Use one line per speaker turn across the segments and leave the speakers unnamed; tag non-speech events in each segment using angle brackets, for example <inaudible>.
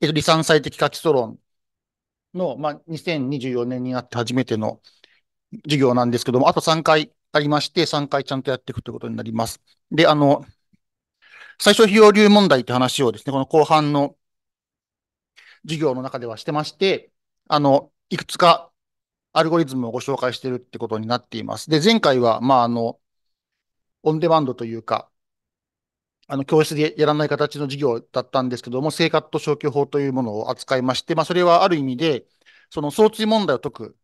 えっと、離散最適価値礎論の、まあ、2024年になって初めての授業なんですけども、あと3回ありまして、3回ちゃんとやっていくということになります。で、あの、最初費用流問題って話をですね、この後半の授業の中ではしてまして、あの、いくつかアルゴリズムをご紹介しているってことになっています。で、前回は、まあ、あの、オンデマンドというか、あの教室でやらない形の授業だったんですけども、生活と消去法というものを扱いまして、まあ、それはある意味で、その相対問題を解く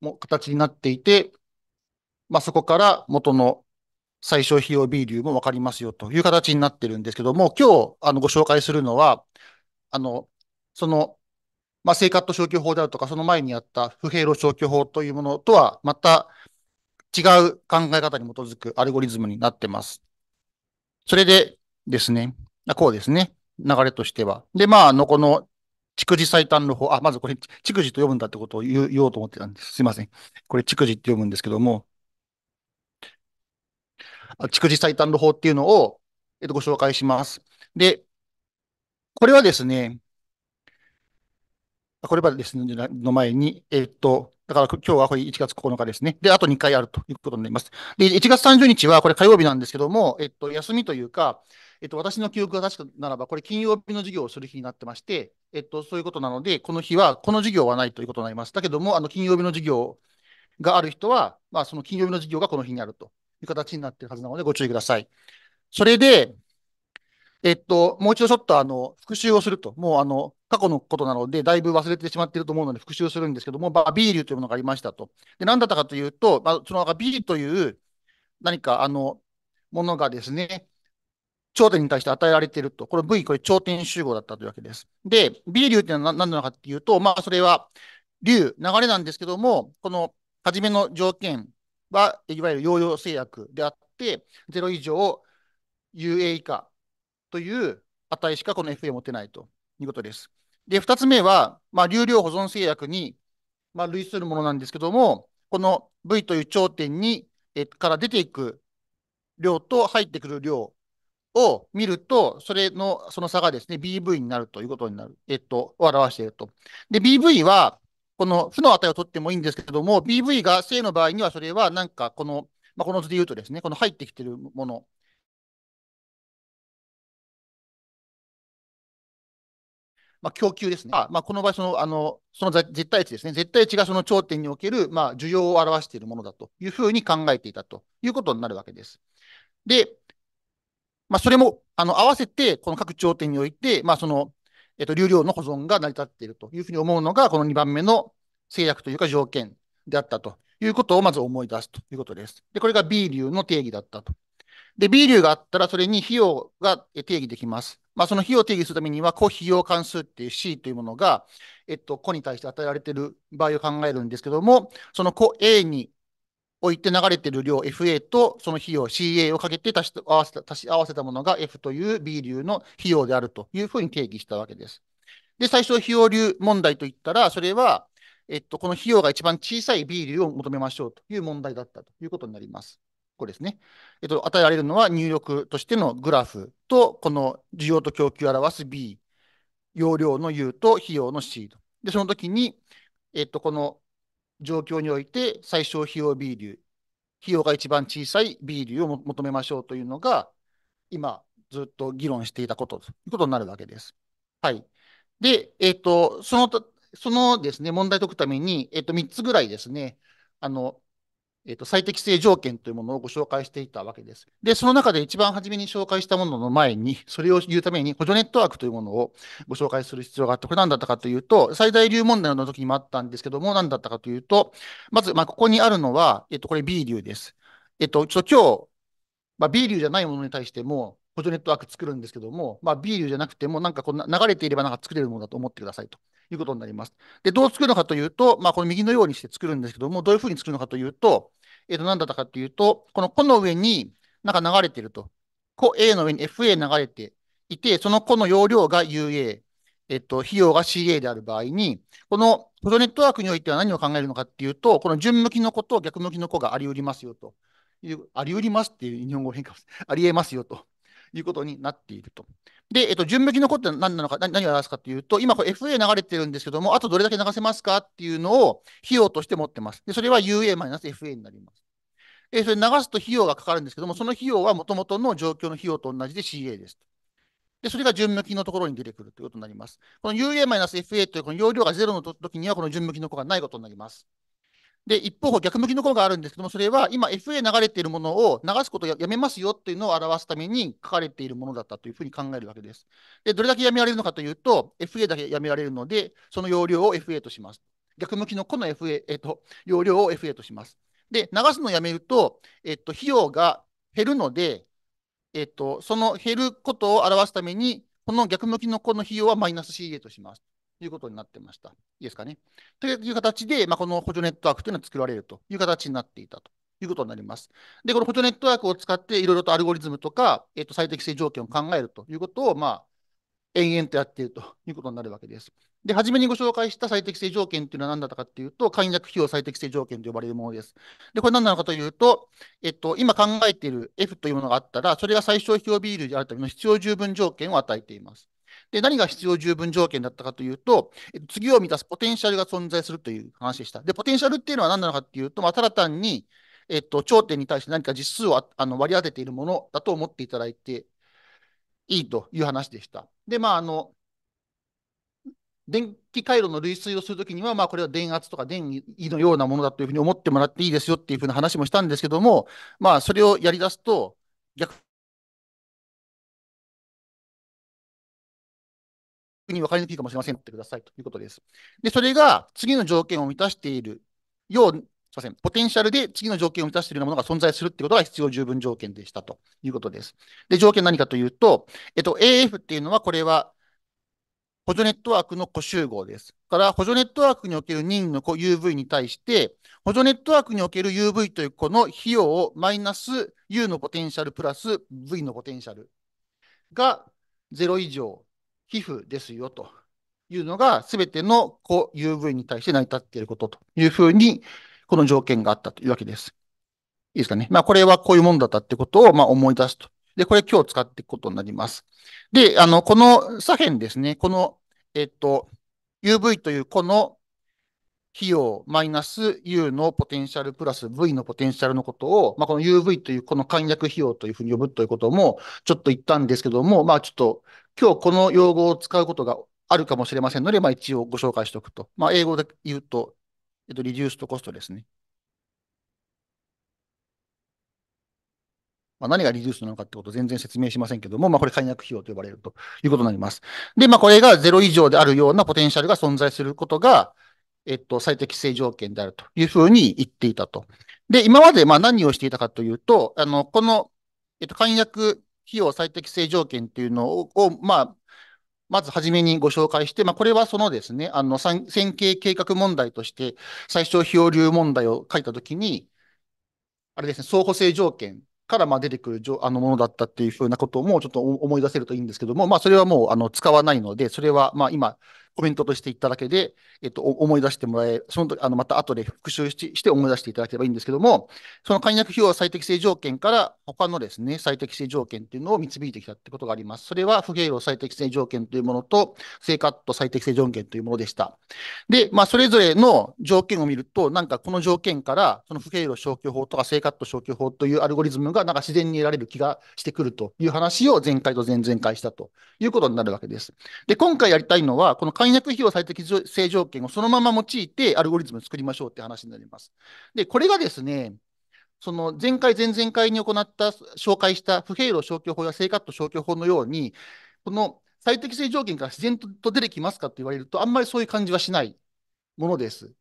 も形になっていて、まあ、そこから元の最小費用 B 流も分かりますよという形になってるんですけども、今日あのご紹介するのは、あのその、まあ、生活と消去法であるとか、その前にあった不平路消去法というものとはまた違う考え方に基づくアルゴリズムになってます。それでですね、こうですね、流れとしては。で、まあ、あの、この、逐次最短の方、あ、まずこれ、逐次と読むんだってことを言おうと思ってたんです。すいません。これ、逐次って読むんですけども、逐次最短の法っていうのを、えっと、ご紹介します。で、これはですね、これまでですね、の前に、えっと、だから今日はこれ1月9日ですね。で、あと2回あるということになります。で、1月30日はこれ火曜日なんですけども、えっと、休みというか、えっと、私の記憶が確かならば、これ金曜日の授業をする日になってまして、えっと、そういうことなので、この日は、この授業はないということになります。だけども、あの、金曜日の授業がある人は、まあ、その金曜日の授業がこの日にあるという形になっているはずなので、ご注意ください。それで、えっと、もう一度ちょっと、あの、復習をすると、もう、あの、過去のことなので、だいぶ忘れてしまっていると思うので、復習するんですけども、あ、ビー流というものがありましたと。で、何だったかというと、まあ、そのビーという何かあのものがですね、頂点に対して与えられていると。これ V、これ頂点集合だったというわけです。で、B 流っていうのは何なのかっていうと、まあ、それは流、流れなんですけども、この初めの条件は、いわゆる陽陽制約であって、0以上、UA 以下という値しかこの FA 持てないということです。で、二つ目は、まあ、流量保存制約に、まあ、類するものなんですけども、この V という頂点に、えから出ていく量と入ってくる量を見ると、それの、その差がですね、BV になるということになる、えっと、を表していると。で、BV は、この負の値を取ってもいい
んですけども、BV が正の場合には、それはなんかこの、まあ、この図で言うとですね、この入ってきているものまあ、供給ですね。まあ、この場合そのあの、その絶対値ですね。絶対値がその頂
点における、まあ、需要を表しているものだというふうに考えていたということになるわけです。で、まあ、それもあの合わせて、この各頂点において、まあ、その、えっと、流量の保存が成り立っているというふうに思うのが、この2番目の制約というか条件であったということをまず思い出すということです。で、これが B 流の定義だったとで、B 流があったら、それに費用が定義できます。まあ、その費用を定義するためには、個費用関数っていう C というものが、えっと、個に対して与えられている場合を考えるんですけども、その個 A に置いて流れている量 FA とその費用 CA をかけて足し合わせた足し合わせたものが F という B 流の費用であるというふうに定義したわけです。で、最初費用流問題といったら、それは、えっと、この費用が一番小さい B 流を求めましょうという問題だったということになります。これですね。えっと、与えられるのは入力としてのグラフと、この需要と供給を表す B、容量の U と費用の C と。で、その時に、えっと、この状況において最小費用 B 流、費用が一番小さい B 流を求めましょうというのが、今、ずっと議論していたことということになるわけです。はい。で、えっと、その、そのですね、問題を解くために、えっと、3つぐらいですね、あの、えっと、最適性条件というものをご紹介していたわけです。で、その中で一番初めに紹介したものの前に、それを言うために補助ネットワークというものをご紹介する必要があって、これ何だったかというと、最大流問題の時にもあったんですけども、何だったかというと、まず、まあ、ここにあるのは、えっと、これ B 流です。えっと、ちょっと今日、まあ、B 流じゃないものに対しても、補助ネットワーク作るんですけども、まあ、ビールじゃなくても、なんかこんな流れていればなんか作れるものだと思ってくださいということになります。で、どう作るのかというと、まあ、この右のようにして作るんですけども、どういうふうに作るのかというと、えっ、ー、と、なんだったかというと、この個の上になんか流れてると。個 A の上に FA 流れていて、その個の容量が UA、えっ、ー、と、費用が CA である場合に、この補助ネットワークにおいては何を考えるのかっていうと、この順向きの子と逆向きの子があり得りますよという、あり得りますっていう日本語変化あり得ますよと。いうことになっていると。で、えっと、準備金の子って何なのか、何を表すかというと、今これ FA 流れてるんですけども、あとどれだけ流せますかっていうのを費用として持ってます。で、それは UA-FA になります。えそれ流すと費用がかかるんですけども、その費用はもともとの状況の費用と同じで CA です。で、それが準向きのところに出てくるということになります。この UA-FA というこの容量が0の時には、この準向きの子がないことになります。で、一方、逆向きの項があるんですけども、それは今 FA 流れているものを流すことをやめますよというのを表すために書かれているものだったというふうに考えるわけです。で、どれだけやめられるのかというと、FA だけやめられるので、その容量を FA とします。逆向きの個の FA、えっと、容量を FA とします。で、流すのをやめると、えっと、費用が減るので、えっと、その減ることを表すために、この逆向きの個の費用はマイナス CA とします。いうことになってました。いいですかね。という形で、まあ、この補助ネットワークというのは作られるという形になっていたということになります。で、この補助ネットワークを使って、いろいろとアルゴリズムとか、えっと、最適性条件を考えるということを、まあ、延々とやっているということになるわけです。で、初めにご紹介した最適性条件というのは何だったかというと、簡略費用最適性条件と呼ばれるものです。で、これ何なのかというと、えっと、今考えている F というものがあったら、それが最小費用ビールであるための必要十分条件を与えています。で、何が必要十分条件だったかというと、えっと、次を満たすポテンシャルが存在するという話でした。で、ポテンシャルっていうのは何なのかっていうと、まあ、ただ単に、えっと、頂点に対して何か実数をあの割り当てているものだと思っていただいていいという話でした。で、まあ、あの、電気回路の類推をするときには、まあ、これは電圧とか電位のよう
なものだというふうに思ってもらっていいですよっていうふうな話もしたんですけども、まあ、それをやり出すと、逆に分かりにくいかもしれません。ってくださいということです。で、それが次の条件を満たしている
よう、すみません、ポテンシャルで次の条件を満たしているようなものが存在するってことが必要十分条件でしたということです。で、条件何かというと、えっと、AF っていうのは、これは補助ネットワークの個集合です。から、補助ネットワークにおける任意の個 UV に対して、補助ネットワークにおける UV という個の費用をマイナス U のポテンシャルプラス V のポテンシャルが0以上皮膚ですよというのが、すべての UV に対して成り立っていることというふうに、この条件があったというわけです。いいですかね。まあ、これはこういうものだったってことを、まあ、思い出すと。で、これ今日使っていくことになります。で、あの、この左辺ですね、この、えっと、UV というこの費用マイナス U のポテンシャルプラス V のポテンシャルのことを、まあ、この UV というこの簡略費用というふうに呼ぶということもちょっと言ったんですけども、まあちょっと今日この用語を使うことがあるかもしれませんので、まあ、一応ご紹介しておくと。まあ、英語で言うと、えっと、リデュースとコストですね。まあ、何がリデュースなのかってことを全然説明しませんけども、まあ、これ解約費用と呼ばれるということになります。で、まあ、これが0以上であるようなポテンシャルが存在することが、えっと、最適性条件であるというふうに言っていたと。で、今までまあ何をしていたかというと、あの、この、えっと、解約費用最適性条件っていうのを、をまあ、まずはじめにご紹介して、まあ、これはそのですね、あの、線形計画問題として、最小費用流問題を書いたときに、あれですね、相互性条件からまあ出てくるあのものだったっていうふうなこともちょっと思い出せるといいんですけども、まあ、それはもうあの使わないので、それはまあ今、コメントとしていただけで、えっと、思い出してもらえ、その時、あの、また後で復習して思い出していただければいいんですけども、その解約費用は最適性条件から他のですね、最適性条件っていうのを導いてきたってことがあります。それは、不平路最適性条件というものと、生活と最適性条件というものでした。で、まあ、それぞれの条件を見ると、なんかこの条件から、その不平路消去法とか生活と消去法というアルゴリズムが、なんか自然に得られる気がしてくるという話を前回と前々回したということになるわけです。で、今回やりたいのは、この翻訳費用された条件をそのまま用いてアルゴリズムを作りましょうって話になります。で、これがですね、その前回、前々回に行った、紹介した不平路消去法や正カット消去法のように、この最適性条件から自然と出てきますかと言われると、あんまりそういう感じはしないものです。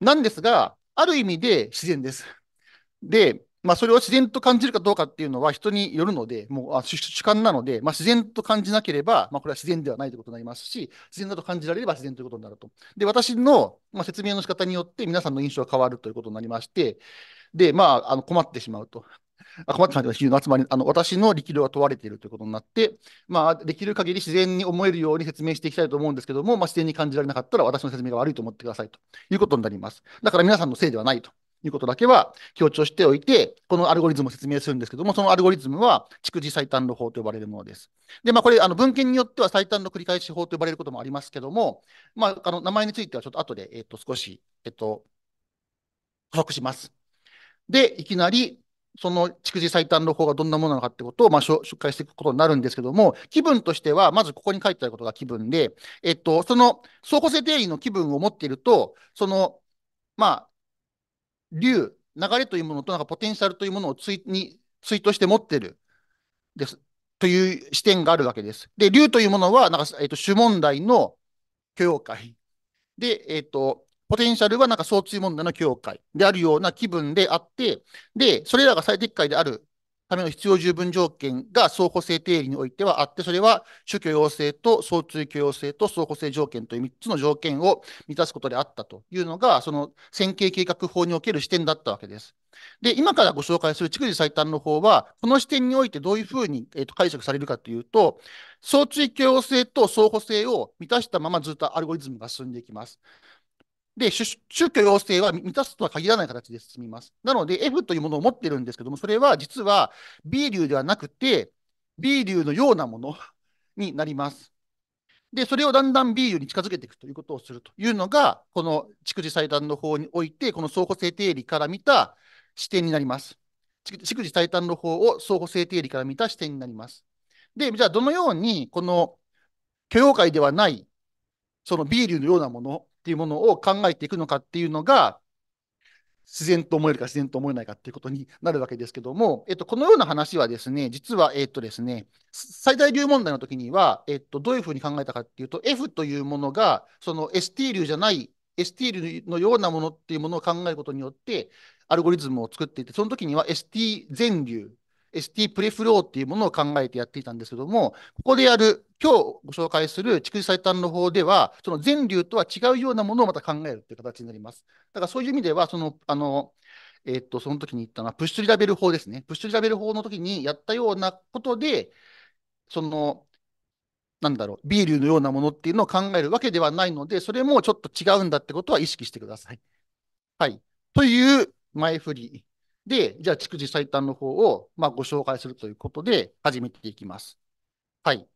なんですが、ある意味で自然です。で、まあ、それを自然と感じるかどうかっていうのは人によるので、もうあ主観なので、まあ、自然と感じなければ、まあ、これは自然ではないということになりますし、自然だと感じられれば自然ということになると。で、私の、まあ、説明の仕方によって皆さんの印象が変わるということになりまして、で、まあ、あの困ってしまうと。あ困ってしまうというのは、つまりあの私の力量が問われているということになって、まあ、できる限り自然に思えるように説明していきたいと思うんですけども、まあ、自然に感じられなかったら私の説明が悪いと思ってくださいということになります。だから皆さんのせいではないということだけは強調しておいて、このアルゴリズムを説明するんですけども、そのアルゴリズムは蓄次最短路法と呼ばれるものです。で、まあ、これ、あの文献によっては最短の繰り返し法と呼ばれることもありますけども、まあ、あの名前についてはちょっと後で、えっと、少し、えっと、補足します。で、いきなり、その蓄次最短の法がどんなものなのかってことを、まあ、紹介していくことになるんですけども、気分としては、まずここに書いてあることが気分で、えっと、その相互性定理の気分を持っていると、その、まあ、流、流れというものとなんかポテンシャルというものをツイにツイートして持ってるです。という視点があるわけです。で、流というものは、なんか、えっ、ー、と、主問題の許容会。で、えっ、ー、と、ポテンシャルはなんか、相対問題の許容会であるような気分であって、で、それらが最適解であるための必要十分条件が相互性定理においてはあって、それは主許容性と相追許容性と相互性条件という3つの条件を満たすことであったというのが、その線形計画法における視点だったわけです。で、今からご紹介する築次最短の方は、この視点においてどういうふうに、えー、と解釈されるかというと、相追許容性と相互性を満たしたままずっとアルゴリズムが進んでいきます。で、宗教要請は満たすとは限らない形で進みます。なので、F というものを持ってるんですけども、それは実は B 流ではなくて、B 流のようなものになります。で、それをだんだん B 流に近づけていくということをするというのが、この蓄次最短の方において、この相互性定理から見た視点になります。蓄次最短の方を相互性定理から見た視点になります。で、じゃあ、どのように、この許容界ではない、その B 流のようなものっていうものを考えていくのかっていうのが、自然と思えるか自然と思えないかっていうことになるわけですけども、えっと、このような話はですね、実は、えっとですね、最大流問題の時には、えっと、どういうふうに考えたかっていうと、F というものが、その ST 流じゃない、ST 流のようなものっていうものを考えることによって、アルゴリズムを作っていて、その時には ST 全流 ST プレフローっていうものを考えてやっていたんですけども、ここでやる、今日ご紹介する蓄積最短の方では、その全流とは違うようなものをまた考えるという形になります。だからそういう意味では、その、あの、えー、っと、その時に言ったのは、プッシュリラベル法ですね。プッシュリラベル法の時にやったようなことで、その、なんだろう、ビールのようなものっていうのを考えるわけではないので、それもちょっと違うんだってことは意識してください。はい。という前振り。で、じゃあ、逐次最短の方を、まあ、ご紹介するということで、始めていきます。はい。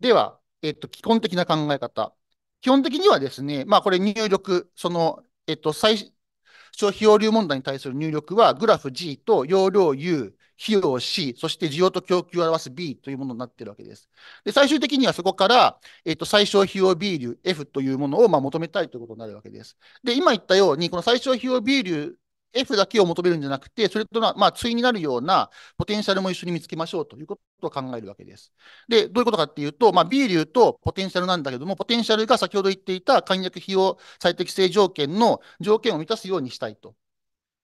では、えっと、基本的な考え方。基本的にはですね、まあ、これ入力、その、えっと、最、小費用流問題に対する入力は、グラフ G と容量 U、費用 C、そして需要と供給を表す B というものになっているわけです。で、最終的にはそこから、えっと、最小費用 B 流 F というものをま求めたいということになるわけです。で、今言ったように、この最小費用 B 流 F だけを求めるんじゃなくて、それとな、まあ、対になるようなポテンシャルも一緒に見つけましょうということを考えるわけです。で、どういうことかっていうと、まあ、B 流とポテンシャルなんだけども、ポテンシャルが先ほど言っていた簡約費用最適性条件の条件を満たすようにしたいと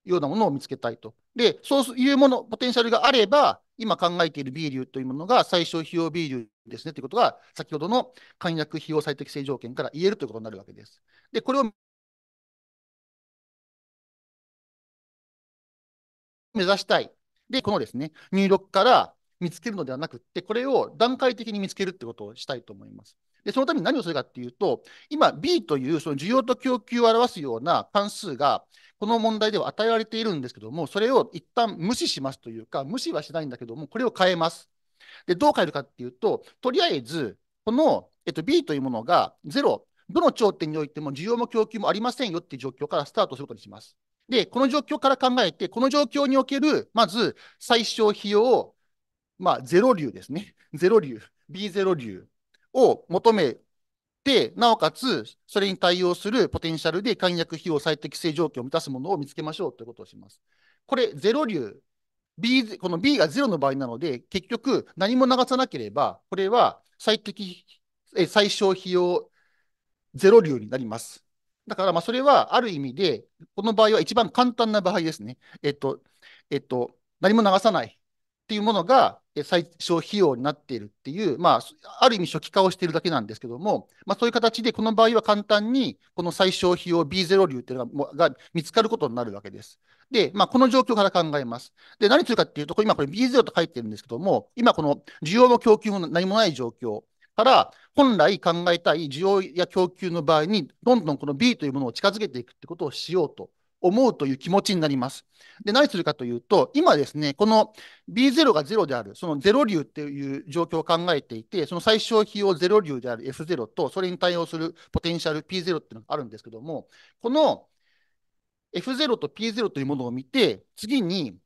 いうようなものを見つけたいと。で、そういうもの、ポテンシャルがあれば、今考えている B 流というものが最小費用 B 流ですね
ということが、先ほどの簡約費用最適性条件から言えるということになるわけです。で、これを目指したい。で、このですね、入力から見つけるのではなくって、これを段階的に見つけ
るってことをしたいと思います。で、そのために何をするかっていうと、今 B というその需要と供給を表すような関数が、この問題では与えられているんですけども、それを一旦無視しますというか、無視はしないんだけども、これを変えます。で、どう変えるかっていうと、とりあえず、この、えっと、B というものが0、どの頂点においても需要も供給もありませんよっていう状況からスタートすることにします。で、この状況から考えて、この状況における、まず最小費用を、まあ、ゼロ流ですね。ゼロ流、B0 流を求めて、なおかつ、それに対応するポテンシャルで簡約費用最適性状況を満たすものを見つけましょうということをします。これ、ゼロ流、B、この B が0の場合なので、結局何も流さなければ、これは最適、最小費用ゼロ流になります。だから、まあ、それはある意味で、この場合は一番簡単な場合ですね。えっと、えっと、何も流さないっていうものが最小費用になっているっていう、まあ、ある意味初期化をしているだけなんですけども、まあ、そういう形で、この場合は簡単に、この最小費用 B0 流っていうのがが見つかることになるわけです。で、まあ、この状況から考えます。で、何するかっていうと、今これ B0 と書いてるんですけども、今この需要も供給も何もない状況から、本来考えたい需要や供給の場合に、どんどんこの B というものを近づけていくってことをしようと思うという気持ちになります。で、何するかというと、今ですね、この B0 が0である、その0流っていう状況を考えていて、その最小費用0流である F0 と、それに対応するポテンシャル P0 っていうのがあるんですけども、この F0 と P0 というものを見て、次に、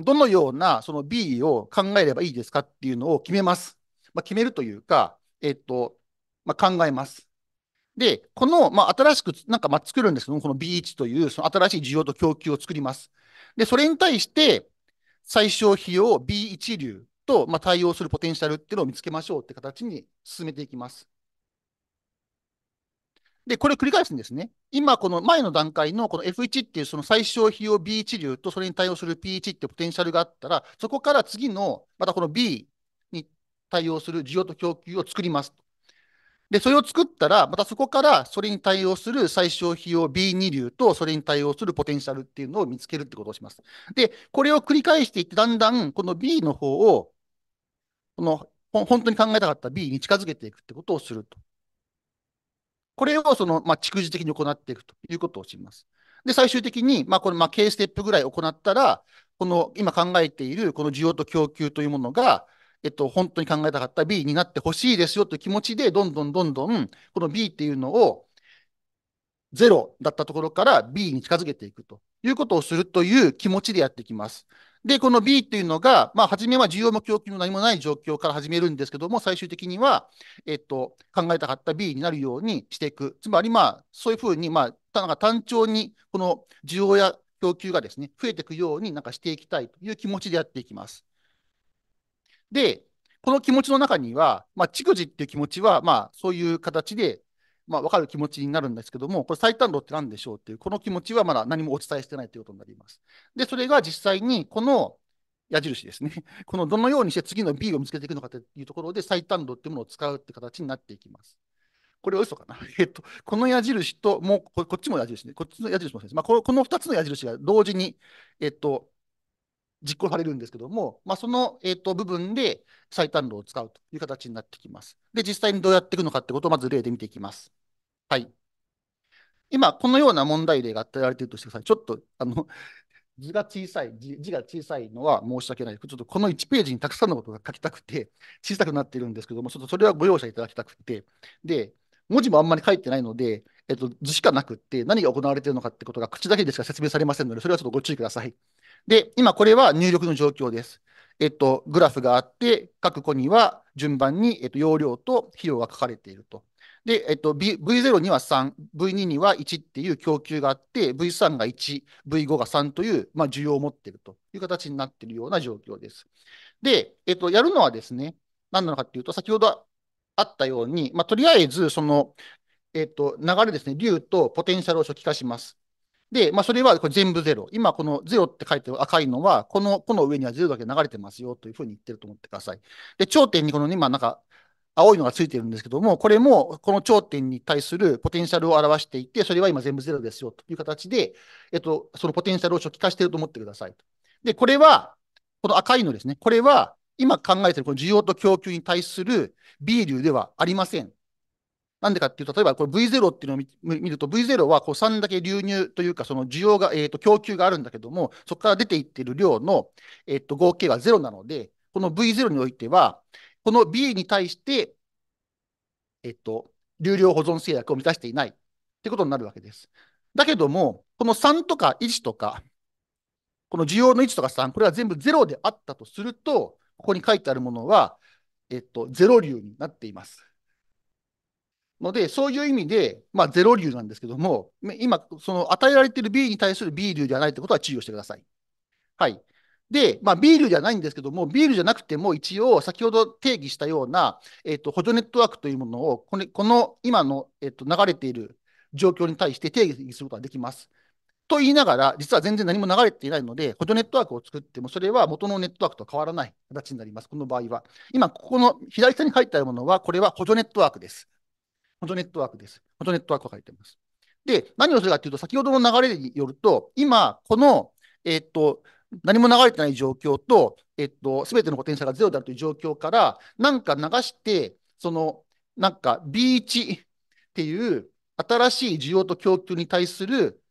どのようなその B を考えればいいですかっていうのを決めます。まあ、決めるというか、えっと、まあ、考えます。で、この、まあ、新しくなんかまあ作るんですけども、この B1 というその新しい需要と供給を作ります。で、それに対して、最小費用 B1 流と、まあ、対応するポテンシャルっていうのを見つけましょうって形に進めていきます。で、これを繰り返すんですね。今、この前の段階のこの F1 っていうその最小費用 B1 流とそれに対応する P1 ってポテンシャルがあったら、そこから次の、またこの B 対応する需要と供給を作ります。で、それを作ったら、またそこからそれに対応する最小費用 B2 流とそれに対応するポテンシャルっていうのを見つけるってことをします。で、これを繰り返していって、だんだんこの B の方を、この本当に考えたかった B に近づけていくってことをすると。これをその、まあ、逐次的に行っていくということをします。で、最終的に、まあ、これ、まあ、K ステップぐらい行ったら、この今考えているこの需要と供給というものが、えっと、本当に考えたかった B になってほしいですよという気持ちで、どんどんどんどん、この B っていうのを、ゼロだったところから B に近づけていくということをするという気持ちでやっていきます。で、この B っていうのが、まあ、初めは需要も供給も何もない状況から始めるんですけども、最終的には、えっと、考えたかった B になるようにしていく。つまり、まあ、そういうふうに、まあ、なんか単調に、この需要や供給がですね、増えていくようになんかしていきたいという気持ちでやっていきます。で、この気持ちの中には、まあ、畜児っていう気持ちは、まあ、そういう形で、まあ、分かる気持ちになるんですけども、これ最短度って何でしょうっていう、この気持ちはまだ何もお伝えしてないということになります。で、それが実際に、この矢印ですね。<laughs> このどのようにして次の B を見つけていくのかというところで最短度っていうものを使うって形になっていきます。これは嘘かな。<laughs> えっと、この矢印と、もうこっちも矢印ね。こっちの矢印もですまあ、この2つの矢印が同時に、えっと、実行されるんですけども、まあ、その、えー、と部分で最短路を使うという形になってきます。で、実際にどうやっていくのかってことをまず例で見ていきます。はい。今、このような問題例が与えられているとしてください。ちょっと、あの、<laughs> 字が小さい字、字が小さいのは申し訳ない。ちょっとこの1ページにたくさんのことが書きたくて、小さくなっているんですけども、ちょっとそれはご容赦いただきたくて、で、文字もあんまり書いてないので、えっと、図しかなくって、何が行われているのかってことが口だけでしか説明されませんので、それはちょっとご注意ください。で、今これは入力の状況です。えっと、グラフがあって、各個には順番に、えっと、容量と費用が書かれていると。で、えっと、V0 には3、V2 には1っていう供給があって、V3 が1、V5 が3という、まあ、需要を持っているという形になっているような状況です。で、えっと、やるのはですね、何なのかっていうと、先ほどあったように、まあ、とりあえず、その、えっと、流れですね、流とポテンシャルを初期化します。で、まあ、それはこれ全部ゼロ。今、このゼロって書いてる赤いのは、この、この上にはゼロだけ流れてますよというふうに言ってると思ってください。で、頂点にこのね、まあ、なんか、青いのがついてるんですけども、これもこの頂点に対するポテンシャルを表していて、それは今全部ゼロですよという形で、えっと、そのポテンシャルを初期化していると思ってください。で、これは、この赤いのですね、これは今考えているこの需要と供給に対する B 流ではありません。なんでかっていうと、例えばこれ V0 っていうのを見ると、V0 はこう3だけ流入というか、その需要が、えー、と供給があるんだけども、そこから出ていっている量の、えー、と合計は0なので、この V0 においては、この B に対して、えっ、ー、と、流量保存制約を満たしていないってことになるわけです。だけども、この3とか1とか、この需要の1とか3、これは全部0であったとすると、ここに書いてあるものは、えっと、0流になっています。ので、そういう意味で、まあ、ゼロ流なんですけども、今、その与えられている B に対する B 流ではないということは注意をしてください。はい。で、まあ、ビールじゃないんですけども、ビールじゃなくても一応、先ほど定義したような、えっ、ー、と、補助ネットワークというものを、このこの今の、えっ、ー、と、流れている状況に対して定義することができます。と言いながら、実は全然何も流れていないので、補助ネットワークを作っても、それは元のネットワークと変わらない形になります。この場合は。今、ここの左下に書いてあるものは、これは補助ネットワークです。フォトネットワークです。フォトネットワークを書いてます。で、何をするかというと、先ほどの流れによると、今、この、えっと、何も流れてない状況と、えっと、すべてのポテンシャルがゼロであるという状況から、なんか流して、その、なんか B1 っていう新しい需要と供給に対する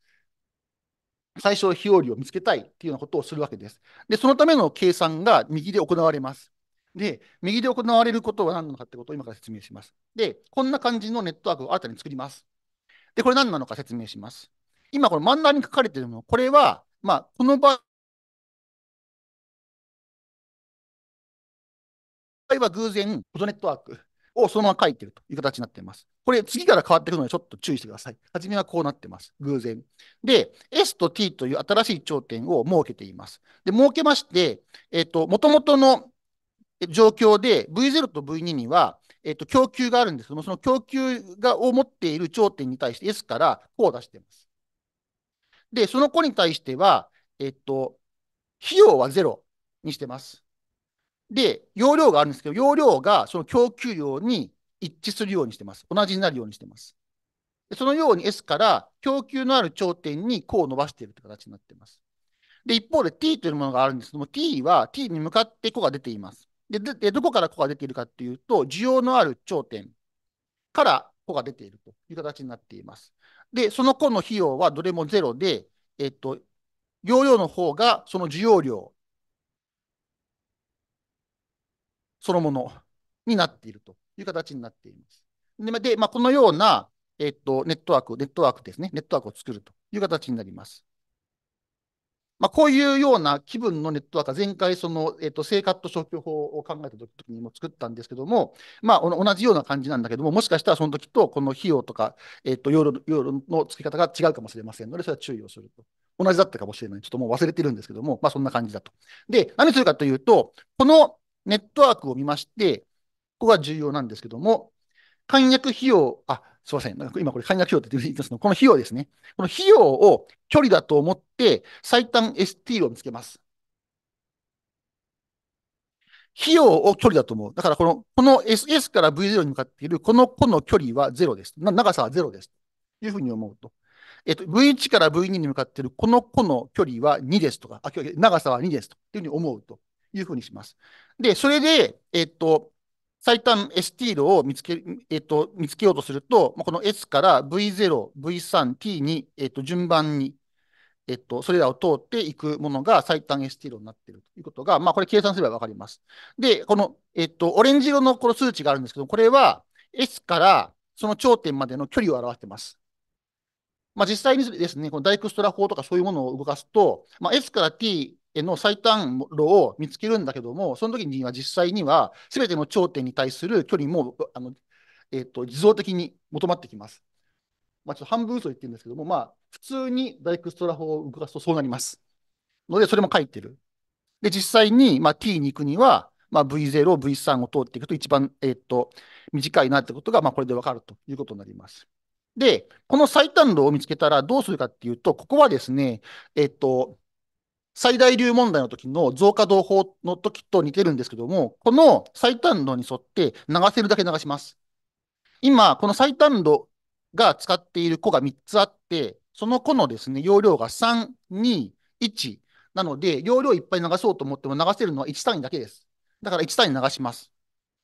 最小費用量を見つけたいっていうようなことをするわけです。で、そのための計算が右で行われます。で、右で行われることは何なのかってことを今から説明します。で、こんな感じのネットワークを新たに作ります。で、これ
何なのか説明します。今、この真ん中に書かれているもの、これは、まあ、この場合は偶然、このトネットワークをそのまま書いているという形になっています。これ、次から変わってくるので、ちょっと注意してください。
初めはこうなってます。偶然。で、S と T という新しい頂点を設けています。で、設けまして、えっ、ー、と、もともとの状況で V0 と V2 には、えっと、供給があるんですけども、その供給がを持っている頂点に対して S からこを出しています。で、その子に対しては、えっと、費用は0にしてます。で、容量があるんですけど、容量がその供給量に一致するようにしてます。同じになるようにしてます。でそのように S から供給のある頂点に弧を伸ばしているという形になっています。で、一方で t というものがあるんですけども、t は t に向かって弧が出ています。で、でどこから子が出ているかというと、需要のある頂点から子が出ているという形になっています。で、その子の費用はどれもゼロで、えっと、容量の方がその需要量そのものになっているという形になっています。で、まあ、このような、えっと、ネットワーク、ネットワークですね、ネットワークを作るという形になります。まあ、こういうような気分のネットワークは前回その、えっと、生活と消去法を考えた時にも作ったんですけども、まあ、同じような感じなんだけども、もしかしたらその時とこの費用とか、えっと、用路用路の付け方が違うかもしれませんので、それは注意をすると。同じだったかもしれない。ちょっともう忘れてるんですけども、まあそんな感じだと。で、何するかというと、このネットワークを見まして、ここが重要なんですけども、簡約費用、あ、すいません。なんか今これ解約費用って言いますの。この費用ですね。この費用を距離だと思って最短 ST を見つけます。費用を距離だと思う。だからこの、この SS から V0 に向かっている、この子の距離は0です。長さは0です。というふうに思うと。えっと、V1 から V2 に向かっている、この子の距離は2ですとか、あ長さは2ですというふうに思うというふうにします。で、それで、えっと、最短 ST 路を見つけ、えっと、見つけようとすると、この S から V0、V3、T に、えっと、順番に、えっと、それらを通っていくものが最短 ST 路になっているということが、まあ、これ計算すればわかります。で、この、えっと、オレンジ色のこの数値があるんですけど、これは S からその頂点までの距離を表しています。まあ、実際にですね、このダイクストラ法とかそういうものを動かすと、まあ、S から T の最短路を見つけるんだけども、その時には実際には、すべての頂点に対する距離も、あのえーと、自動的に求まってきます。まあ、ちょっと半分嘘言ってるんですけども、まあ、普通にダイクストラ法を動かすとそうなります。ので、それも書いてる。で、実際に、まあ、t に行くには、まあ、v0、v3 を通っていくと一番、えーと、短いなってことが、まあ、これでわかるということになります。で、この最短路を見つけたらどうするかっていうと、ここはですね、えっ、ー、と、最大流問題の時の増加動法の時と似てるんですけども、この最短度に沿って流せるだけ流します。今、この最短度が使っている個が3つあって、その個のですね、容量が3、2、1なので、容量いっぱい流そうと思っても流せるのは1単位だけです。だから1単位流します。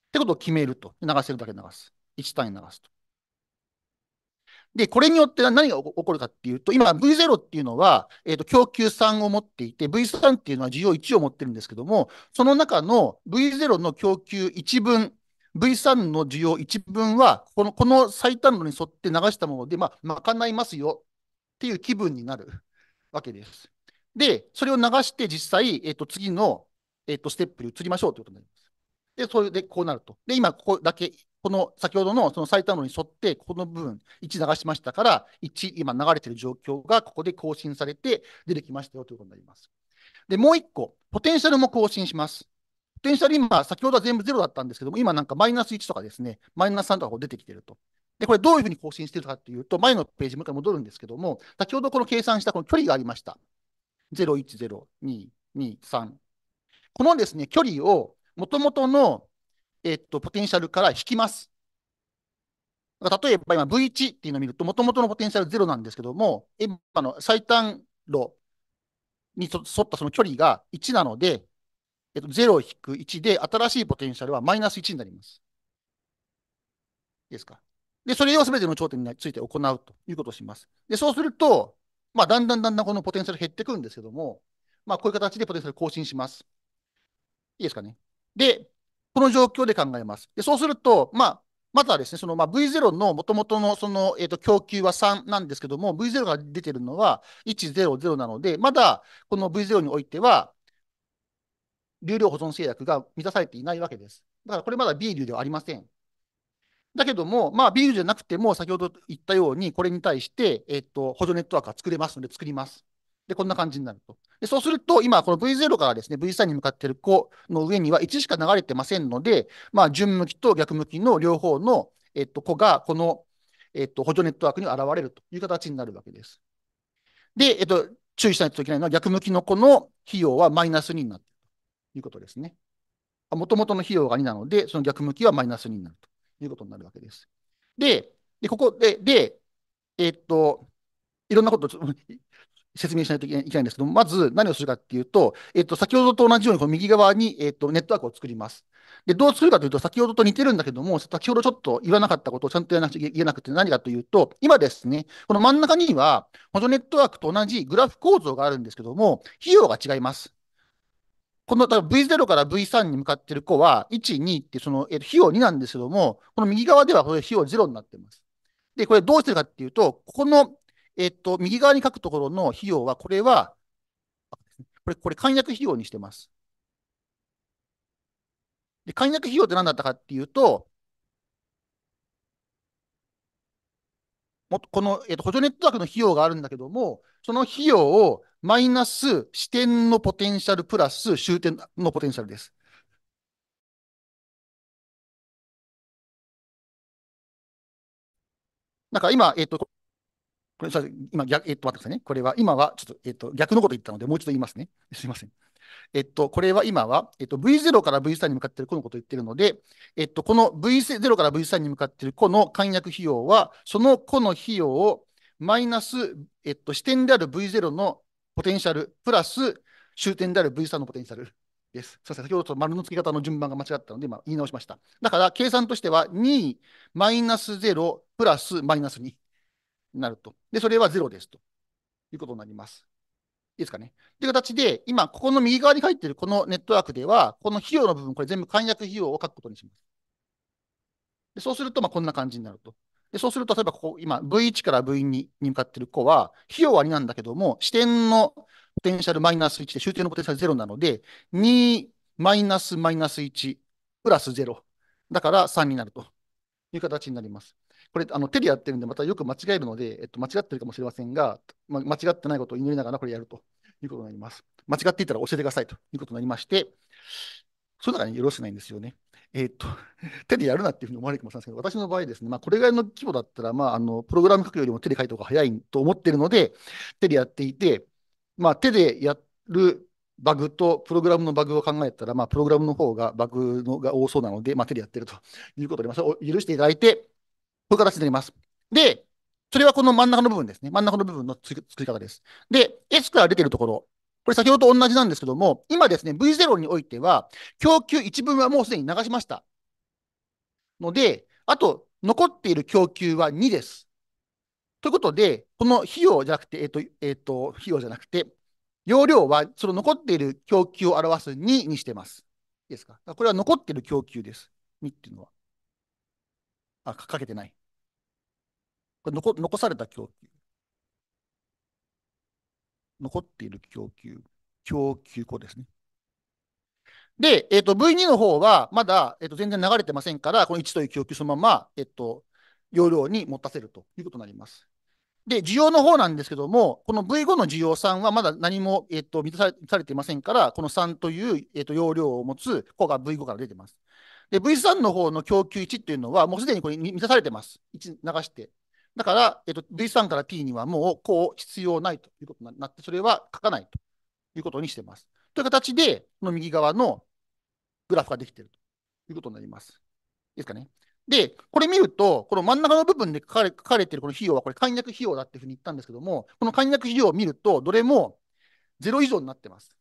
ってことを決めると。流せるだけ流す。1単位流すと。で、これによって何が起こるかっていうと、今 V0 っていうのは、えっ、ー、と、供給3を持っていて、V3 っていうのは需要1を持ってるんですけども、その中の V0 の供給1分、V3 の需要1分は、この、この最短路に沿って流したもので、まあ、賄いますよっていう気分になるわけです。で、それを流して実際、えっ、ー、と、次の、えっ、ー、と、ステップに移りましょうということになります。で、それでこうなると。で、今、ここだけこの先ほどのその最短路に沿って、この部分、1流しましたから、1、今流れている状況がここで更新されて出てきましたよということになります。で、もう1個、ポテンシャルも更新します。ポテンシャル今、先ほどは全部0だったんですけども、今なんかマイナス1とかですね、マイナス3とかこう出てきてると。で、これどういうふうに更新してるかっていうと、前のページもう一回戻るんですけども、先ほどこの計算したこの距離がありました。0、1、0、2、2、3。このですね、距離を、もともとのえっと、ポテンシャルから引きます。例えば今 V1 っていうのを見ると、もともとのポテンシャル0なんですけども、エッバの最短路に沿ったその距離が1なので、えっと、0引く1で、新しいポテンシャルはマイナス1になります。いいですか。で、それを全ての頂点について行うということをします。で、そうすると、まあ、だんだんだんだんこのポテンシャル減ってくるんですけども、まあ、こういう形でポテンシャル更新します。いいですかね。で、この状況で考えます。でそうすると、まあ、まずはですね、その、まあ、V0 の元々のその、えっ、ー、と、供給は3なんですけども、V0 が出てるのは100なので、まだこの V0 においては、流量保存制約が満たされていないわけです。だからこれまだ B 流ではありません。だけども、まあ、B 流じゃなくても、先ほど言ったように、これに対して、えっ、ー、と、補助ネットワークは作れますので、作ります。で、こんな感じになると。でそうすると、今、この V0 からですね、V3 に向かっている子の上には1しか流れてませんので、まあ、順向きと逆向きの両方の、えっと、子が、この、えっと、補助ネットワークに現れるという形になるわけです。で、えっと、注意しないといけないのは、逆向きの子の費用はマイナス2になっているということですね。もともとの費用が2なので、その逆向きはマイナス2になるということになるわけです。で、でここで、で、えっと、いろんなこと、説明しないといけないんですけどまず何をするかっていうと、えっと、先ほどと同じようにこの右側に、えっと、ネットワークを作ります。で、どうするかというと、先ほどと似てるんだけども、先ほどちょっと言わなかったことをちゃんとなく言えなくて、何かというと、今ですね、この真ん中には、補助ネットワークと同じグラフ構造があるんですけども、費用が違います。この V0 から V3 に向かっている子は、1、2って、その、えっと、費用2なんですけども、この右側ではこれ費用0になっています。で、これどうしてるかっていうと、ここのえっと、右側に書くところの費用は、これは、これ、これ、簡約費用にしてます。で、簡約費用って何だったかっていうと、もこの、えっと、補助ネットワークの費用があるんだけども、その費用をマイナス支点のポテンシャ
ルプラス終点のポテンシャルです。なんか今、えっと、これ、今、逆、えっと、待ってくださいね。これは、今は、ちょっと、えっと、逆のこと言ったので、もう一度言いますね。<laughs> すいません。
えっと、これは今は、えっと、V0 から V3 に向かっている子のことを言っているので、えっと、この V0 から V3 に向かっている子の簡約費用は、その子の費用をマイナス、えっと、支点である V0 のポテンシャル、プラス終点である V3 のポテンシャルです。すみません、先ほどと丸の付け方の順番が間違ったので、今言い直しました。だから、計算としては、2マイナス0プラスマイナス2。なると。で、それは0ですということになります。いいですかね。という形で、今、ここの右側に入ってるこのネットワークでは、この費用の部分、これ全部簡約費用を書くことにします。でそうすると、まこんな感じになると。でそうすると、例えばここ、今、V1 から V2 に向かってる子は、費用は2なんだけども、支点のポテンシャルマイナス1で、終点のポテンシャル0なので、2マイナスマイナス1プラス0。だから3になるという形になります。これ、あの手でやってるんで、またよく間違えるので、えっと、間違ってるかもしれませんが、ま、間違ってないことを祈りながらこれやるということになります。間違っていたら教えてくださいということになりまして、その中によろしくないんですよね。えー、っと、手 <laughs> でやるなっていうふうに思われるかもしれまいんけど、私の場合ですね、まあ、これぐらいの規模だったら、まあ、あの、プログラム書くよりも手で書いた方が早いと思ってるので、手でやっていて、まあ、手でやるバグとプログラムのバグを考えたら、まあ、プログラムの方がバグのが多そうなので、まあ、手でやってるということで、まあ、ますを許していただいて、という形になります。で、それはこの真ん中の部分ですね。真ん中の部分の作り方です。で、S から出てるところ。これ先ほどと同じなんですけども、今ですね、V0 においては、供給1分はもうすでに流しました。ので、あと、残っている供給は2です。ということで、この費用じゃなくて、えっ、ー、と、えっ、ー、と、費用じゃなくて、容量はその残っている供給を表す2にしてます。いいですかこれは残っている供給です。2っていうのは。あ、かけてない。これ残残された供給。残っている供給。供給庫ですね。で、えっ、ー、と、V2 の方は、まだ、えっ、ー、と、全然流れてませんから、この1という供給そのまま、えっ、ー、と、容量に持たせるということになります。で、需要の方なんですけども、この V5 の需要3はまだ何も、えっと、満たされていませんから、この3という、えっと、容量を持つ子が V5 から出てます。で、V3 の方の供給1っていうのは、もうすでにこれ満たされてます。1流してだから、えっと、V3 から T にはもうこう必要ないということになって、それは書かないということにしてます。という形で、この右側のグラフができているということになります。いいですかね。で、これ見ると、この真ん中の部分で書かれ書かれているこの費用は、これ、簡略費用だっていうふうに言ったんですけども、この簡略費用を見ると、どれも0以上になってます。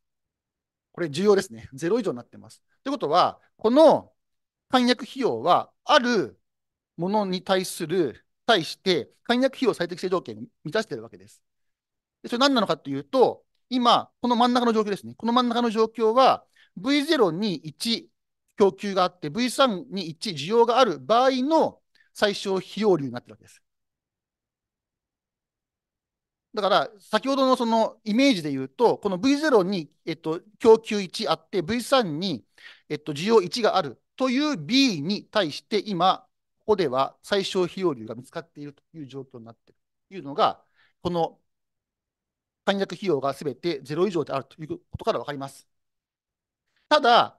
これ重要ですね。0以上になってます。ということは、この簡略費用は、あるものに対する対して、解約費用最適性条件を満たしているわけです。でそれ何なのかというと、今、この真ん中の状況ですね。この真ん中の状況は、V0 に1供給があって、V3 に1需要がある場合の最小費用量になってるわけです。だから、先ほどのそのイメージで言うと、この V0 に、えっと、供給1あって、V3 に、えっと、需要1があるという B に対して、今、ここでは最小費用流が見つかっているという状況になっているというのが、この簡略費用がすべて0以上であるということから分かります。ただ、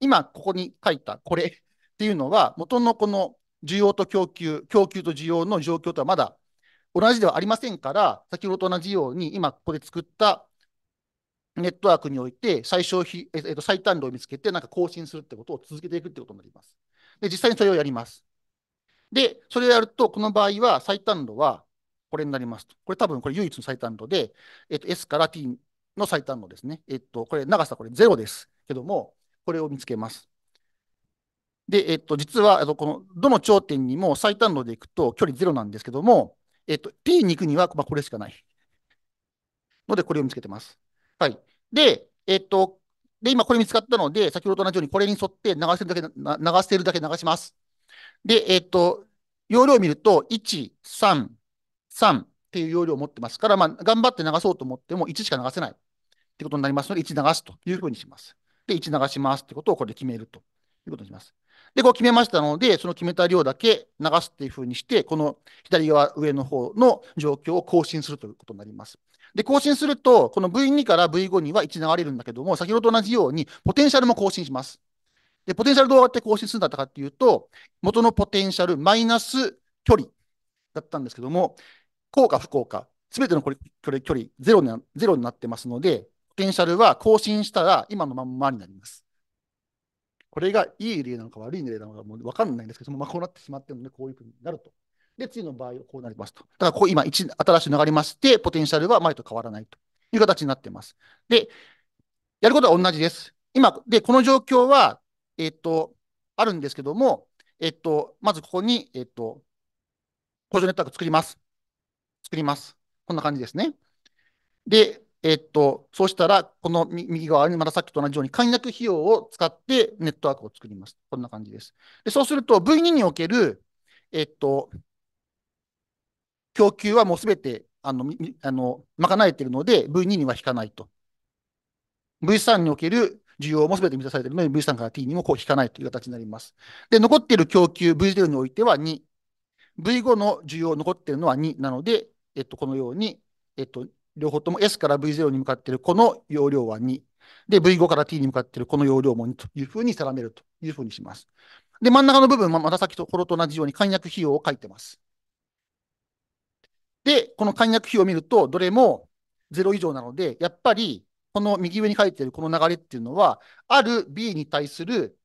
今ここに書いたこれっていうのは、元のこの需要と供給、供給と需要の状況とはまだ同じではありませんから、先ほどと同じように、今ここで作ったネットワークにおいて最小費、えっと、最短路を見つけて、なんか更新するってことを続けていくってことになります。で、実際にそれをやります。で、それをやると、この場合は最短度はこれになりますと。これ多分これ唯一の最短度で、えっと、S から T の最短度ですね。えっと、これ長さこれ0ですけども、これを見つけます。で、えっと、実は、この、どの頂点にも最短度でいくと距離0なんですけども、えっと、P に行くには、まあ、これしかない。ので、これを見つけてます。はい。で、えっと、で、今これ見つかったので、先ほどと同じようにこれに沿って流せるだけ、流せるだけ流します。で、えっ、ー、と、容量を見ると、1、3、3っていう容量を持ってますから、まあ、頑張って流そうと思っても1しか流せないってことになりますので、1流すというふうにします。で、1流しますってことをこれで決めるということにします。で、こう決めましたので、その決めた量だけ流すっていうふうにして、この左側上の方の状況を更新するということになります。で、更新すると、この V2 から V5 には1流れるんだけども、先ほどと同じように、ポテンシャルも更新します。で、ポテンシャルどうやって更新するんだったかっていうと、元のポテンシャルマイナス距離だったんですけども、効果、不効果、すべてのこれ距離、距離ゼロにな、ゼロになってますので、ポテンシャルは更新したら今のまんまになります。これがいい例なのか悪い例なのかもう分かんないんですけども、まあ、こうなってしまってるので、こういうふうになると。で、次の場合はこうなりますと。だから、ここ今、1、新しいのがありまして、ポテンシャルは前と変わらないという形になっています。で、やることは同じです。今、で、この状況は、えっと、あるんですけども、えっと、まずここに、えっと、工場ネットワーク作ります。作ります。こんな感じですね。で、えっと、そうしたら、この右側にまたさっきと同じように簡約費用を使ってネットワークを作ります。こんな感じです。で、そうすると V2 における、えっと、供給はもうすべてあのあの賄えているので、V2 には引かないと。V3 における需要もすべて満たされているので、V3 から T にもこう引かないという形になります。で、残っている供給、V0 においては2。V5 の需要残っているのは2なので、えっと、このように、えっと、両方とも S から V0 に向かっているこの容量は2。で、V5 から T に向かっているこの容量も2というふうに定めるというふうにします。で、真ん中の部分、また先ほどと同じように簡約費用を書いてます。で、この簡約比を見ると、どれも0以上なので、やっぱり、この右上に書いているこの流れっていうのは、ある B に対する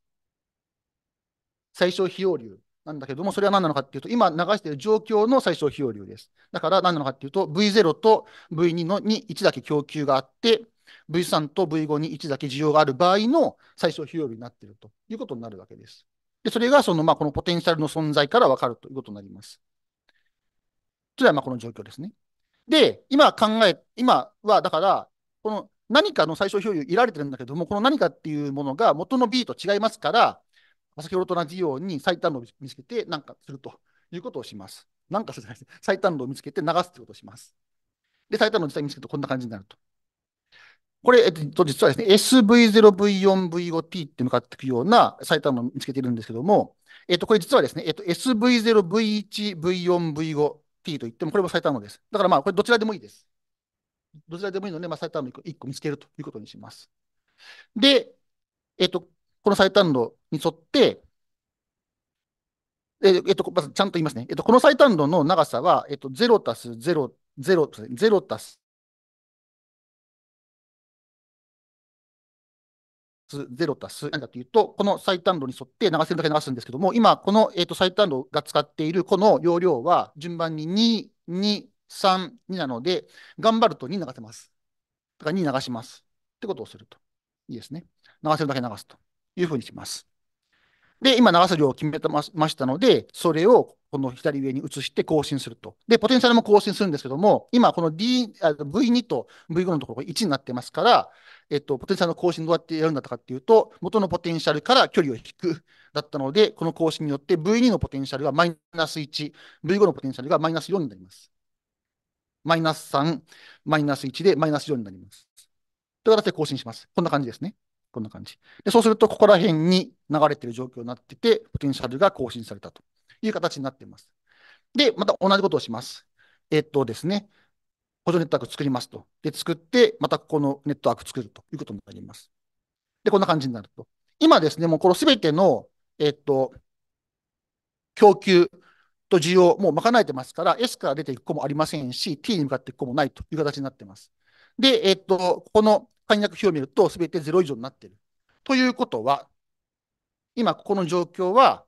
最小費用流なんだけども、それは何なのかっていうと、今流している状況の最小費用流です。だから何なのかっていうと、V0 と V2 のに1だけ供給があって、V3 と V5 に1だけ需要がある場合の最小費用量になっているということになるわけです。で、それがその、まあ、このポテンシャルの存在からわかるということになります。それはまあこの状況ですね。で、今考え、今はだから、この何かの最小表有いられてるんだけども、この何かっていうものが元の B と違いますから、先ほどと同じように最短度を見つけて何かするということをします。何かするじゃないです。最短度を見つけて流すということをします。で、最短度を実際見つけるとこんな感じになると。これ、えっと、実はですね、SV0V4V5T って向かっていくような最短度を見つけているんですけども、えっと、これ実はですね、えっと、SV0V1V4V5 t と言っても、これも最短のです。だからまあ、これどちらでもいいです。どちらでもいいので、まあ、最短の1個見つけるということにします。で、えっと、この最短度に沿って、
えっと、まずちゃんと言いますね。えっと、この最短度の長さは、えっと、0たす0、0、0たす0たす何かというと、この最短路に沿って流せるだけ流すんですけども、今、
この、えー、と最短路が使っているこの容量は順番に2、2、3、2なので、頑張ると2流せます。だから2流します。ってことをすると。いいですね。流せるだけ流すというふうにします。で、今流す量を決めてましたので、それをこの左上に移して更新すると。で、ポテンシャルも更新するんですけども、今この D、V2 と V5 のところ1になってますから、えっと、ポテンシャルの更新どうやってやるんだったかっていうと、元のポテンシャルから距離を引くだったので、この更新によって V2 のポテンシャルがマイナス1、V5 のポテンシャルがマイナス4になります。マイナス3、マイナス1でマイナス4になります。という形で更新します。こんな感じですね。こんな感じ。で、そうすると、ここら辺に流れてる状況になってて、ポテンシャルが更新されたという形になっています。で、また同じことをします。えっとですね、補助ネットワーク作りますと。で、作って、またここのネットワーク作るということになります。で、こんな感じになると。今ですね、もうこのすべての、えっと、供給と需要、もう賄えてますから、S から出ていく子もありませんし、T に向かっていく子もないという形になってます。で、えっと、この簡約表を見ると、すべて0以上になっている。ということは、今ここの状況は、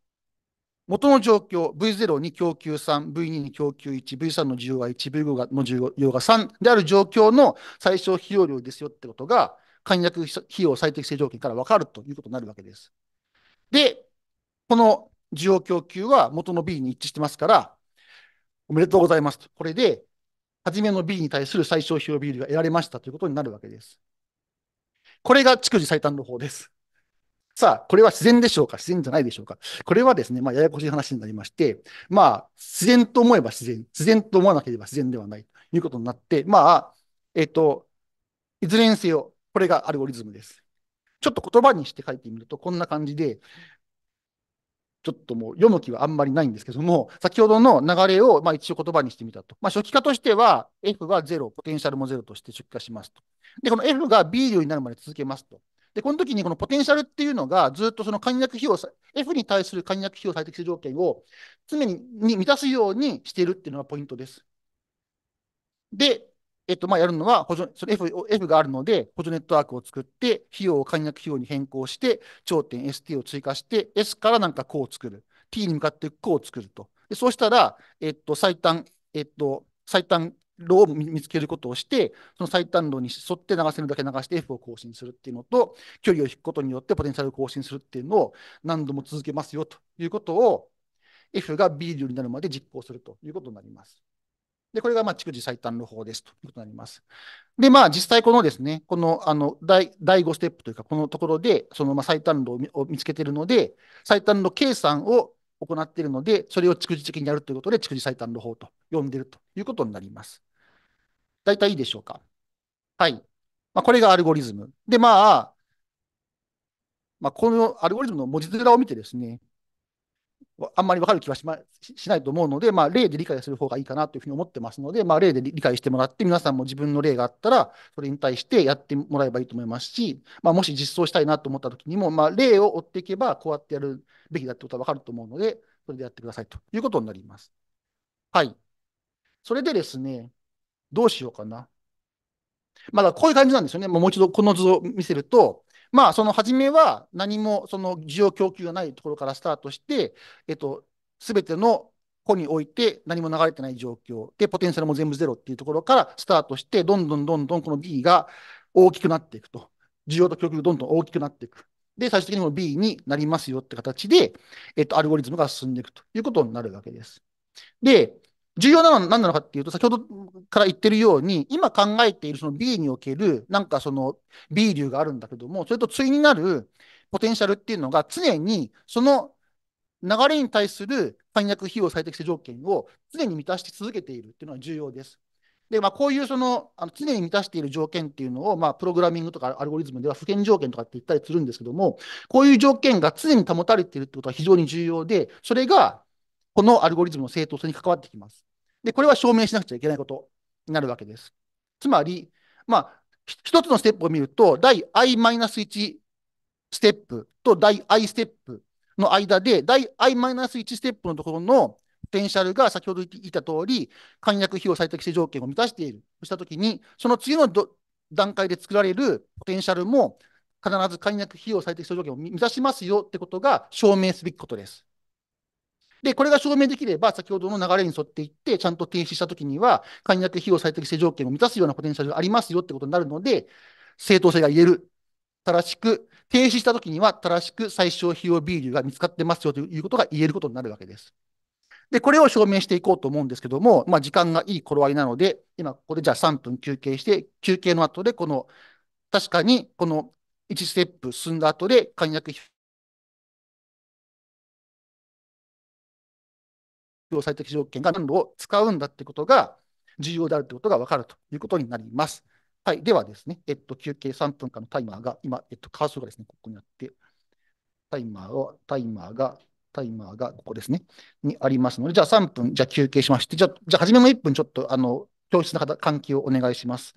元の状況、V0 に供給3、V2 に供給1、V3 の需要が1、V5 がの需要が3である状況の最小費用量ですよってことが、簡約費用最適性条件から分かるということになるわけです。で、この需要供給は元の B に一致してますから、おめでとうございますと。これで、初めの B に対する最小費用ビールが得られましたということになるわけです。これが逐次最短の法です。さあ、これは自然でしょうか自然じゃないでしょうかこれはですね、まあ、ややこしい話になりまして、まあ、自然と思えば自然、自然と思わなければ自然ではないということになって、まあ、えっ、と、いずれにせよ、これがアルゴリズムです。ちょっと言葉にして書いてみると、こんな感じで、ちょっともう読む気はあんまりないんですけども、先ほどの流れをまあ一応言葉にしてみたと。まあ、初期化としては、F は0、ポテンシャルも0として出荷しますと。で、この F が B 量になるまで続けますと。で、この時にこのポテンシャルっていうのが、ずっとその簡略費用、F に対する簡略費用最適性条件を常にに満たすようにしているっていうのがポイントです。で、えっと、まあ、やるのは補助、その F, F があるので、補助ネットワークを作って、費用を簡略費用に変更して、頂点 ST を追加して、S からなんかこう作る。T に向かってこう作ると。でそうしたら、えっと、最短、えっと、最短路を見つけることをして、その最短路に沿って流せるだけ流して F を更新するっていうのと、距離を引くことによってポテンシャルを更新するっていうのを何度も続けますよということを、F が B 流になるまで実行するということになります。で、これが、まあ、蓄次最短路法ですということになります。で、まあ、実際このですね、この、あの、第、第5ステップというか、このところで、その、まあ、最短路を見つけているので、最短路計算を行っているので、それを蓄次的にやるということで、蓄次最短路法と呼んでいるということになります。大体いいでしょうか。はい。まあ、これがアルゴリズム。で、まあ、まあ、このアルゴリズムの文字面を見てですね、あんまりわかる気はし,、ま、しないと思うので、まあ、例で理解する方がいいかなというふうに思ってますので、まあ、例で理解してもらって、皆さんも自分の例があったら、それに対してやってもらえばいいと思いますし、まあ、もし実装したいなと思った時にも、まあ、例を追っていけば、こうやってやるべきだってことはわかると思うので、それでやってくださいということになります。はい。それでですね、どうしようかな。まだこういう感じなんですよね。もう一度この図を見せると、まあ、その初めは何もその需要供給がないところからスタートして、えっと、すべての子において何も流れてない状況で、ポテンシャルも全部ゼロっていうところからスタートして、どんどんどんどんこの B が大きくなっていくと。需要と供給がどんどん大きくなっていく。で、最終的にも B になりますよって形で、えっと、アルゴリズムが進んでいくということになるわけです。で、重要なのは何なのかっていうと、先ほどから言ってるように、今考えているその B における、なんかその B 流があるんだけども、それと対になるポテンシャルっていうのが常にその流れに対する翻訳費用最適性条件を常に満たして続けているっていうのは重要です。で、まあ、こういうその、あの常に満たしている条件っていうのを、まあ、プログラミングとかアルゴリズムでは不健条件とかって言ったりするんですけども、こういう条件が常に保たれているってことは非常に重要で、それが、このアルゴリズムの正当性に関わってきます。で、これは証明しなくちゃいけないことになるわけです。つまり、まあ、一つのステップを見ると、第 i-1 ステップと第 i ステップの間で、第 i-1 ステップのところのポテンシャルが先ほど言った通り、簡約費用最適性条件を満たしているとしたときに、その次の段階で作られるポテンシャルも必ず簡約費用最適性条件を満たしますよってことが証明すべきことです。で、これが証明できれば、先ほどの流れに沿っていって、ちゃんと停止したときには、簡約費用最適性条件を満たすようなポテンシャルがありますよってことになるので、正当性が言える。正しく、停止したときには、正しく最小費用 B 流が見つかってますよということが言えることになるわけです。で、これを証明していこうと思うんですけども、まあ、時間がいい頃合いなので、今、これじゃあ3分休憩して、休憩の後で、この、確かに、この
1ステップ進んだ後で、簡約費共最適条件が何度を使うんだってことが重要である
ということが分かるということになります。はい、ではですね、えっと、休憩3分間のタイマーが、今、えっと、カーソルがですね、ここにあって、タイマーを、タイマーが、タイマーがここですね、にありますので、じゃあ3分、じゃあ休憩しまして、じゃあ、じゃあ初めの1分、ちょっと、あの、教室の方、換気をお願いします。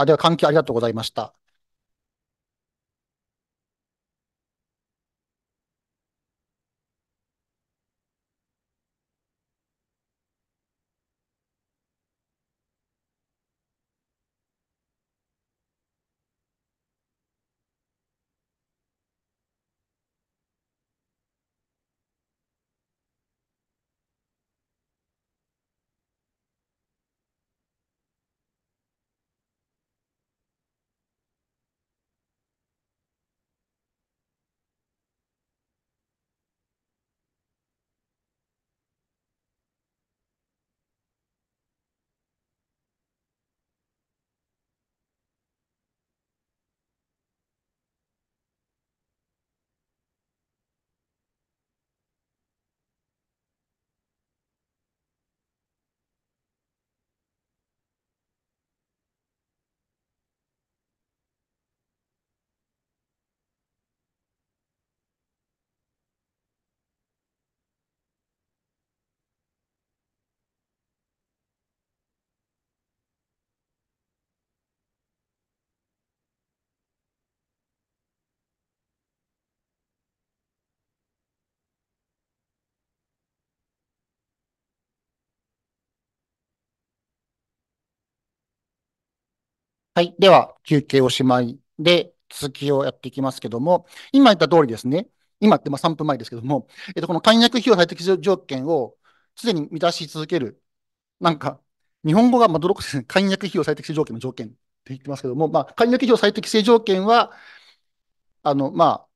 あ、では、換気ありがとうございました。
はい。では、休憩おしまいで、
続きをやっていきますけども、今言った通りですね、今ってまあ3分前ですけども、えっと、この簡約費用最適条件を常に満たし続ける、なんか、日本語がまどろくで簡約費用最適性条件の条件って言ってますけども、まあ、簡約費用最適性条件は、あの、まあ、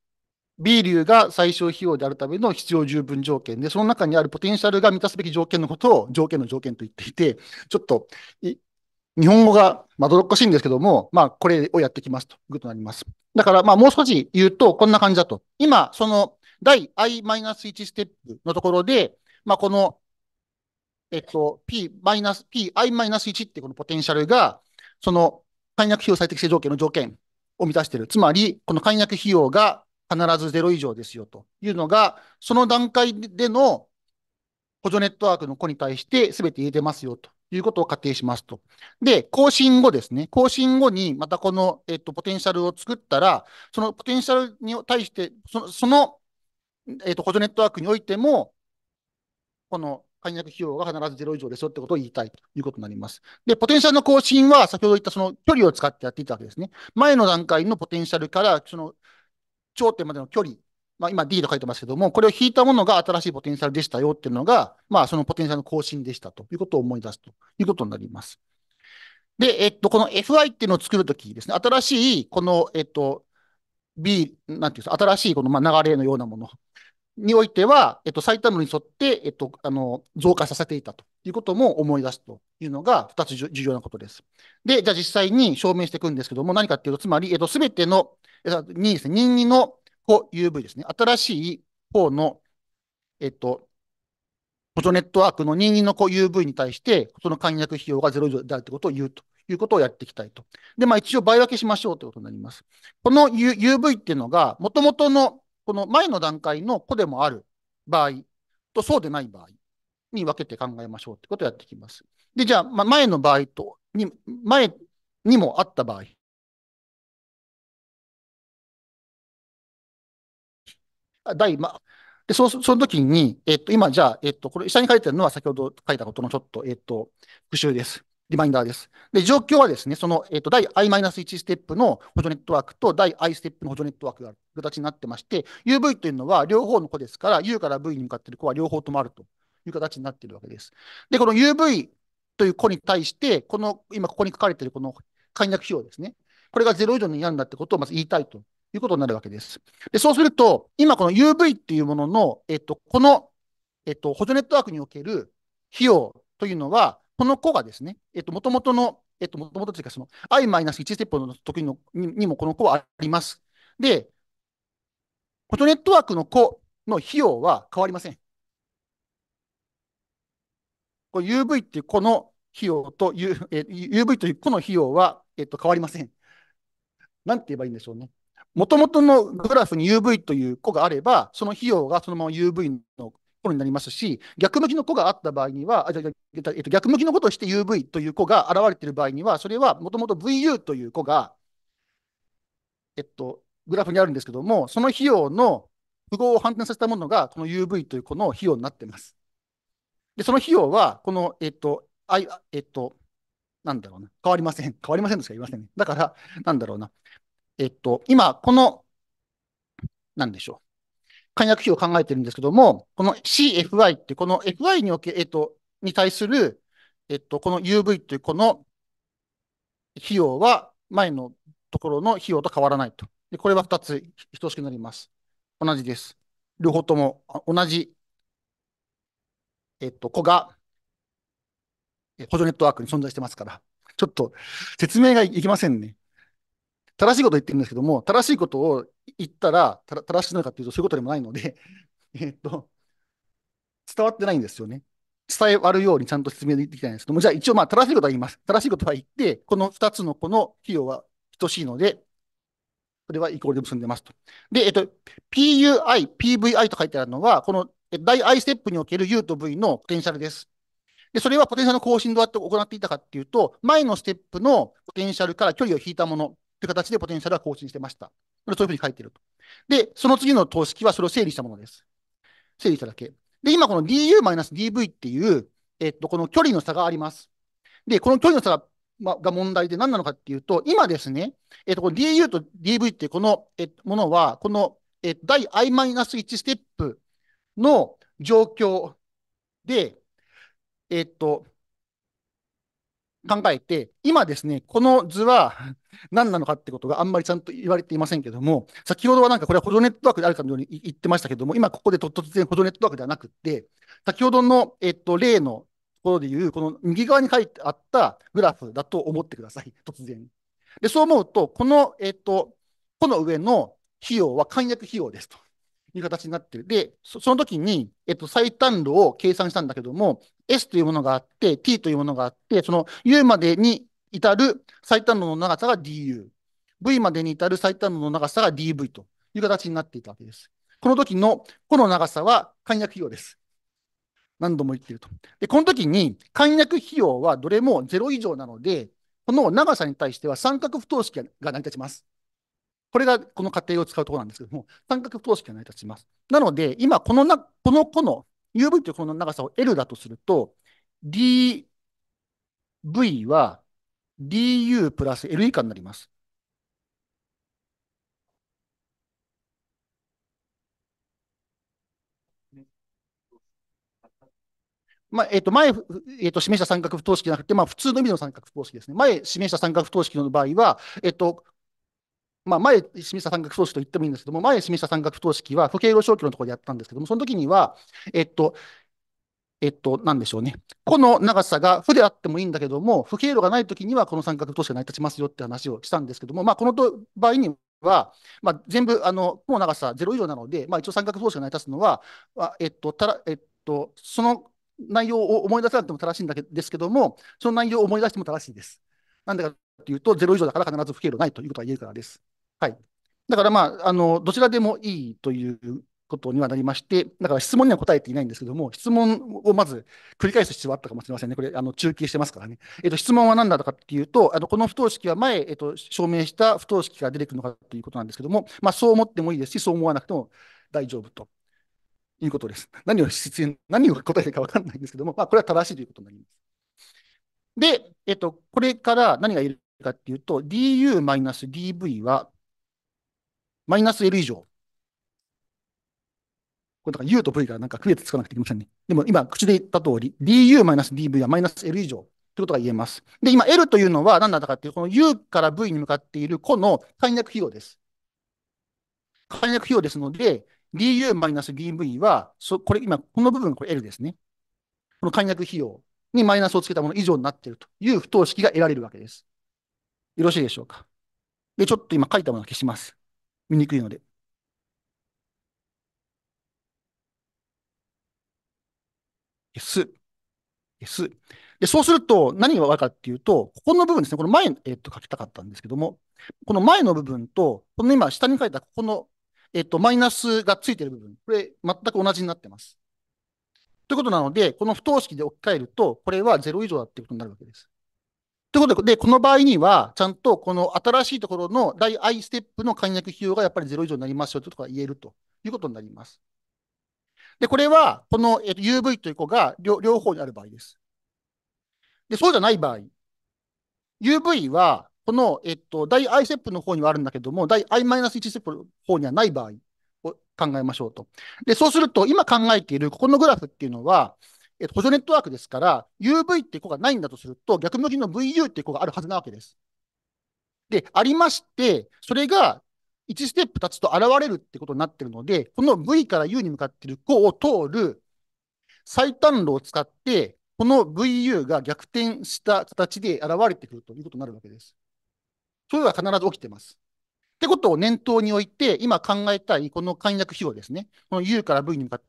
B 流が最小費用であるための必要十分条件で、その中にあるポテンシャルが満たすべき条件のことを条件の条件と言っていて、ちょっと日本語がまどろっこしいんですけども、まあ、これをやってきますということになります。だから、まあ、もう少し言うと、こんな感じだと。今、その、第 i-1 ステップのところで、まあ、この、えっと、p-、p i-1 ってこのポテンシャルが、その、解約費用最適性条件の条件を満たしている。つまり、この解約費用が必ず0以上ですよというのが、その段階での補助ネットワークの子に対して全て言えてますよということを仮定しますと。で、更新後ですね。更新後に、またこの、えっと、ポテンシャルを作ったら、そのポテンシャルに対して、その、そのえっと、補助ネットワークにおいても、この解約費用が必ず0以上ですよってことを言いたいということになります。で、ポテンシャルの更新は、先ほど言ったその距離を使ってやっていたわけですね。前の段階のポテンシャルから、その頂点までの距離まあ、今 D と書いてますけども、これを引いたものが新しいポテンシャルでしたよっていうのが、まあ、そのポテンシャルの更新でしたということを思い出すということになります。で、えっと、この FI っていうのを作るときですね、新しい、この、えっと、B、なんていうんですか、新しいこのま流れのようなものにおいては、えっと、最短路に沿って、えっと、あの、増加させていたということも思い出すというのが2つ重要なことです。で、じゃあ実際に証明していくんですけども、何かっていうと、つまり、えっと、すべての、2ですね、任意のコ UV ですね。新しい方の、えっと、補助ネットワークの任意の子 UV に対して、その簡約費用が0以上であるということを言うということをやっていきたいと。で、まあ一応倍分けしましょうということになります。この UV っていうのが、もともとのこの前の段階の子でもある場合とそうでない場合に分けて考えましょうということをやっていきます。で、じゃあ、まあ、前
の場合とに、前にもあった場合大、ま、で、そう、その時
に、えっと、今、じゃあ、えっと、これ、下に書いてるのは先ほど書いたことのちょっと、えっと、復習です。リマインダーです。で、状況はですね、その、えっと、第 i-1 ステップの補助ネットワークと第 i ステップの補助ネットワークがある形になってまして、UV というのは両方の子ですから、U から V に向かっている子は両方ともあるという形になっているわけです。で、この UV という子に対して、この、今ここに書かれているこの解約費用ですね。これが0以上になるんだってことをまず言いたいということになるわけです。で、そうすると、今この UV っていうものの、えっと、この、えっと、補助ネットワークにおける費用というのは、この子がですね、えっと、もともとの、えっと、もともとというか、その i-1 ステップの時のにもこの子はあります。で、補助ネットワークの子の費用は変わりません。UV っていうこの費用と、U、え UV というこの費用は、えっと、変わりません。なんて言えばいいんでしょうね。もともとのグラフに UV という子があれば、その費用がそのまま UV の頃になりますし、逆向きの子があった場合には、あじゃえっと、逆向きのことをして UV という子が現れている場合には、それはもともと VU という子が、えっと、グラフにあるんですけども、その費用の符号を反転させたものが、この UV という子の費用になっています。で、その費用は、この、えっと、あえっと、なんだろうな。変わりません。変わりませんとしか言いませんね。だから、なんだろうな。えっと、今、この、なんでしょう。解約費を考えてるんですけども、この CFI ってこの FI におけ、えっと、に対する、えっと、この UV というこの費用は前のところの費用と変わらないと。で、これは2つ等しくなります。同じです。両方とも同じ、えっと、子が補助ネットワークに存在してますから、ちょっと説明がいきませんね。正しいことを言ってるんですけども、正しいことを言ったら、た正しいのかというと、そういうことでもないので <laughs> えっと、伝わってないんですよね。伝えわるようにちゃんと説明できないんですけども、じゃあ一応まあ正しいことは言います。正しいことは言って、この2つのこの費用は等しいので、それはイコールで結んでますと。で、えっと、PUI、PVI と書いてあるのは、この大 i ステップにおける U と V のポテンシャルです。で、それはポテンシャルの更新どうやって行っていたかっていうと、前のステップのポテンシャルから距離を引いたもの。という形でポテンシャルは更新してました。そういうふうに書いてると。で、その次の等式はそれを整理したものです。整理しただけ。で、今この du-dv っていう、えっと、この距離の差があります。で、この距離の差が,、ま、が問題で何なのかっていうと、今ですね、えっと、この du と dv ってこの、えっと、ものは、この、えっと、第 i-1 ステップの状況で、えっと、考えて、今ですね、この図は何なのかってことがあんまりちゃんと言われていませんけども、先ほどはなんかこれは補助ネットワークであるかのように言ってましたけども、今ここで突然補助ネットワークではなくて、先ほどの、えっと、例のところでいう、この右側に書いてあったグラフだと思ってください、突然。で、そう思うと、この、えっと、この上の費用は簡約費用ですと。いう形になってる。で、その時に、えっと、最短路を計算したんだけども、S というものがあって、T というものがあって、その U までに至る最短路の長さが DU、V までに至る最短路の長さが DV という形になっていたわけです。この時の、この長さは簡約費用です。何度も言ってると。で、この時に簡約費用はどれも0以上なので、この長さに対しては三角不等式が成り立ちます。これがこの過程を使うところなんですけども、三角等式が成り立ちます。なので、今このな、このこの UV というこの長さを L だとすると、DV は DU プラス L 以下になります。まあ、えっ、ー、と、前、えっ、ー、と、示した三角不等式じゃなくて、まあ、普通の意味の三角不等式ですね。前示した三角不等式の場合は、えっ、ー、と、まあ、前示した三角投資と言ってもいいんですけども、前示した三角投資は、不経路消去のところでやったんですけども、その時には、えっと、えっと、なんでしょうね。この長さが負であってもいいんだけども、不経路がないときにはこの三角投資が成り立ちますよって話をしたんですけども、まあ、この場合には、まあ、全部、あの、もう長さ0以上なので、まあ、一応三角投資が成り立つのは、えっと、ただ、えっと、その内容を思い出さなくても正しいんだけですけども、その内容を思い出しても正しいです。なんでかというと、0以上だから必ず不経路ないということが言えるからです。はい。だからまあ、あの、どちらでもいいということにはなりまして、だから質問には答えていないんですけども、質問をまず繰り返す必要はあったかもしれませんね。これ、あの中継してますからね。えっと、質問は何だったかっていうと、あのこの不等式は前、えっと、証明した不等式が出てくるのかということなんですけども、まあ、そう思ってもいいですし、そう思わなくても大丈夫ということです。何を出演、何を答えるか分かんないんですけども、まあ、これは正しいということになります。で、えっと、これから何が言えるかっていうと、du-dv はマイナス L 以上。これだから U と V がなんか区別つかなくていけませんね。でも今、口で言った通り、DU-DV マイナスはマイナス L 以上ということが言えます。で、今 L というのは何なんだかっていう、この U から V に向かっている個の簡略費用です。簡略費用ですので、du-dv マイナスは、そこれ今、この部分、がこれ L ですね。この簡略費用にマイナスをつけたもの以上になっているという不等式が得られるわけです。よろしいでしょうか。で、ちょっと今書いたものを消します。見にくいので。ででそうすると何が分かるかっていうと、ここの部分ですね、この前、えっと、書きたかったんですけども、この前の部分と、この今下に書いたここの、えっと、マイナスがついてる部分、これ全く同じになってます。ということなので、この不等式で置き換えると、これは0以上だっていうことになるわけです。ということで、この場合には、ちゃんとこの新しいところの第 i ステップの解約費用がやっぱり0以上になりますよとか言えるということになります。で、これは、この UV という子が両方にある場合です。で、そうじゃない場合、UV は、この、えっと、第 i ステップの方にはあるんだけども、第 i-1 ステップの方にはない場合を考えましょうと。で、そうすると、今考えているここのグラフっていうのは、え補助ネットワークですから、UV っていう子がないんだとすると、逆向きの VU っていう子があるはずなわけです。で、ありまして、それが1ステップ立つと現れるってことになってるので、この V から U に向かってる子を通る最短路を使って、この VU が逆転した形で現れてくるということになるわけです。そういうのは必ず起きてます。ってことを念
頭に置いて、今考えたいこの簡約費用ですね。この U から V に向かって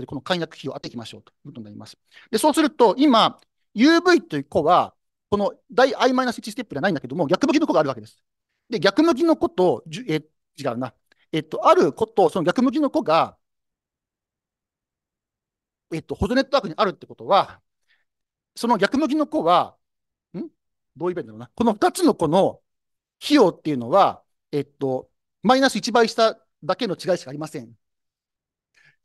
で、この解約費を当ていきましょうということになります。で、そうすると、今、UV という子は、この大 i-1
ステップじゃないんだけども、逆向きの子があるわけです。で、逆向きの子と、え、違うな。えっと、ある子と、その逆向きの子が、えっと、補助ネットワークにあるってことは、その逆向きの子は、んどういうイベントだろうな。この2つの子の費用っていうのは、えっと、マイナス1倍しただけの違いしかありません。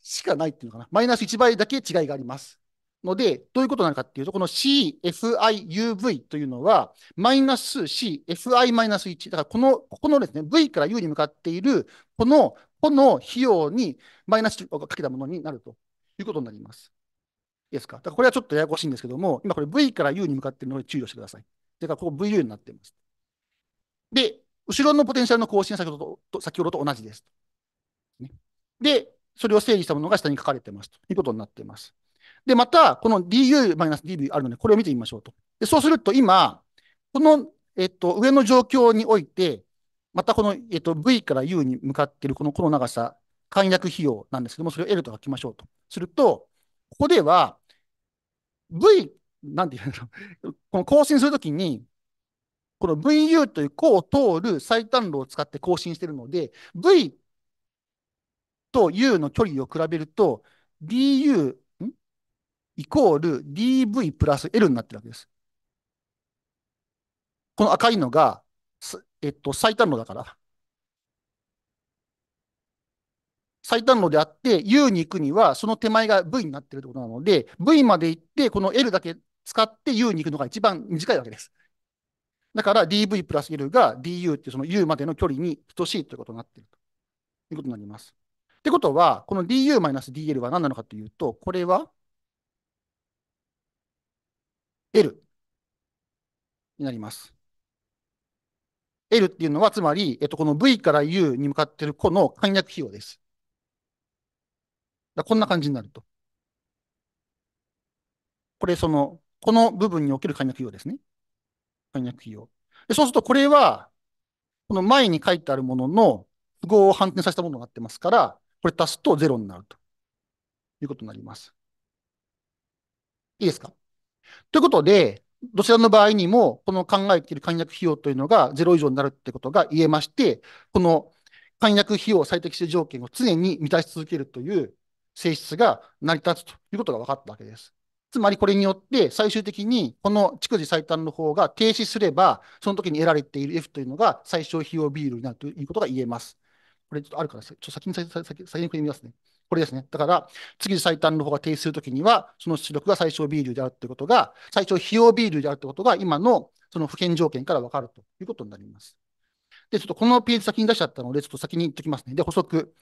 しかないっていうのかな。マイナス1倍だけ違いがあります。ので、どういうことなのかっていうと、この CFIUV というのは、マイナス CFI マイナス1。だから、この、ここのですね、V から U に向かっている、この、この費用にマイナスをかけたものになるということになります。いいですか。だからこれはちょっとややこしいんですけども、今これ V から U に向かっているので注意をしてください。だから、ここ VU になっています。で、後ろのポテンシャルの更新は先ほどと先ほどと同じです。ね、で、それを整理したものが下に書かれてますということになっています。で、また、この du-dv あるので、これを見てみましょうと。でそうすると、今、この、えっと、上の状況において、またこの、えっと、v から u に向かっているこのこの長さ、簡約費用なんですけども、それを L と書きましょうと。すると、ここでは、V、なんて言うの、<laughs> この更新するときに、この VU という項を通る最短路を使って更新しているので、V と U の距離を比べると、du イコール dv プラス L になってるわけです。この赤いのが、えっと、最短路だから。最短路であって、U に行くには、その手前が V になってるってことなので、V まで行って、この L だけ使って U に行くのが一番短いわけです。だから dv プラス L が du ってその U までの距離に等しいということになっているということになります。ってことは、この du-dl は何なのかというと、これは L になります。L っていうのは、つまり、えっと、この V から U に向かっている子の簡略費用です。だこんな感じになると。これ、その、この部分における簡略費用ですね。簡略費用。でそうすると、これは、この前に書いてあるものの符号を反転させたものになってますから、これ足すと0になるということになります。いいですかということで、どちらの場合にも、この考えている簡約費用というのが0以上になるということが言えまして、この簡約費用最適性条件を常に満たし続けるという性質が成り立つということが分かったわけです。つまりこれによって最終的にこの逐次最短の方が停止すれば、その時に得られている F というのが最小費用ビールになるということが言えます。これちょっとあるから、ちょっと先に先先先にこれ見ますね。これですね。だから、次最短の方が定義するときには、その出力が最小 B 流であるということが、最小費用 B 流であるということが、今のその不変条件から分かるということになります。で、ちょっとこのページ先に出しちゃったので、ちょっと先に言ってきますね。で、補足。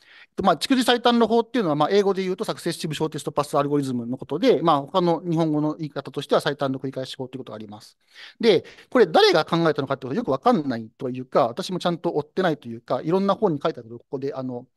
まあ、蓄次最短の法っていうのは、まあ、英語で言うとサクセスシブショーテストパスアルゴリズムのことで、まあ、他の日本語の言い方としては最短の繰り返し法ということがあります。で、これ誰が考えたのかってことよくわかんないというか、私もちゃんと追ってないというか、いろんな本に書いてあることここで、あの、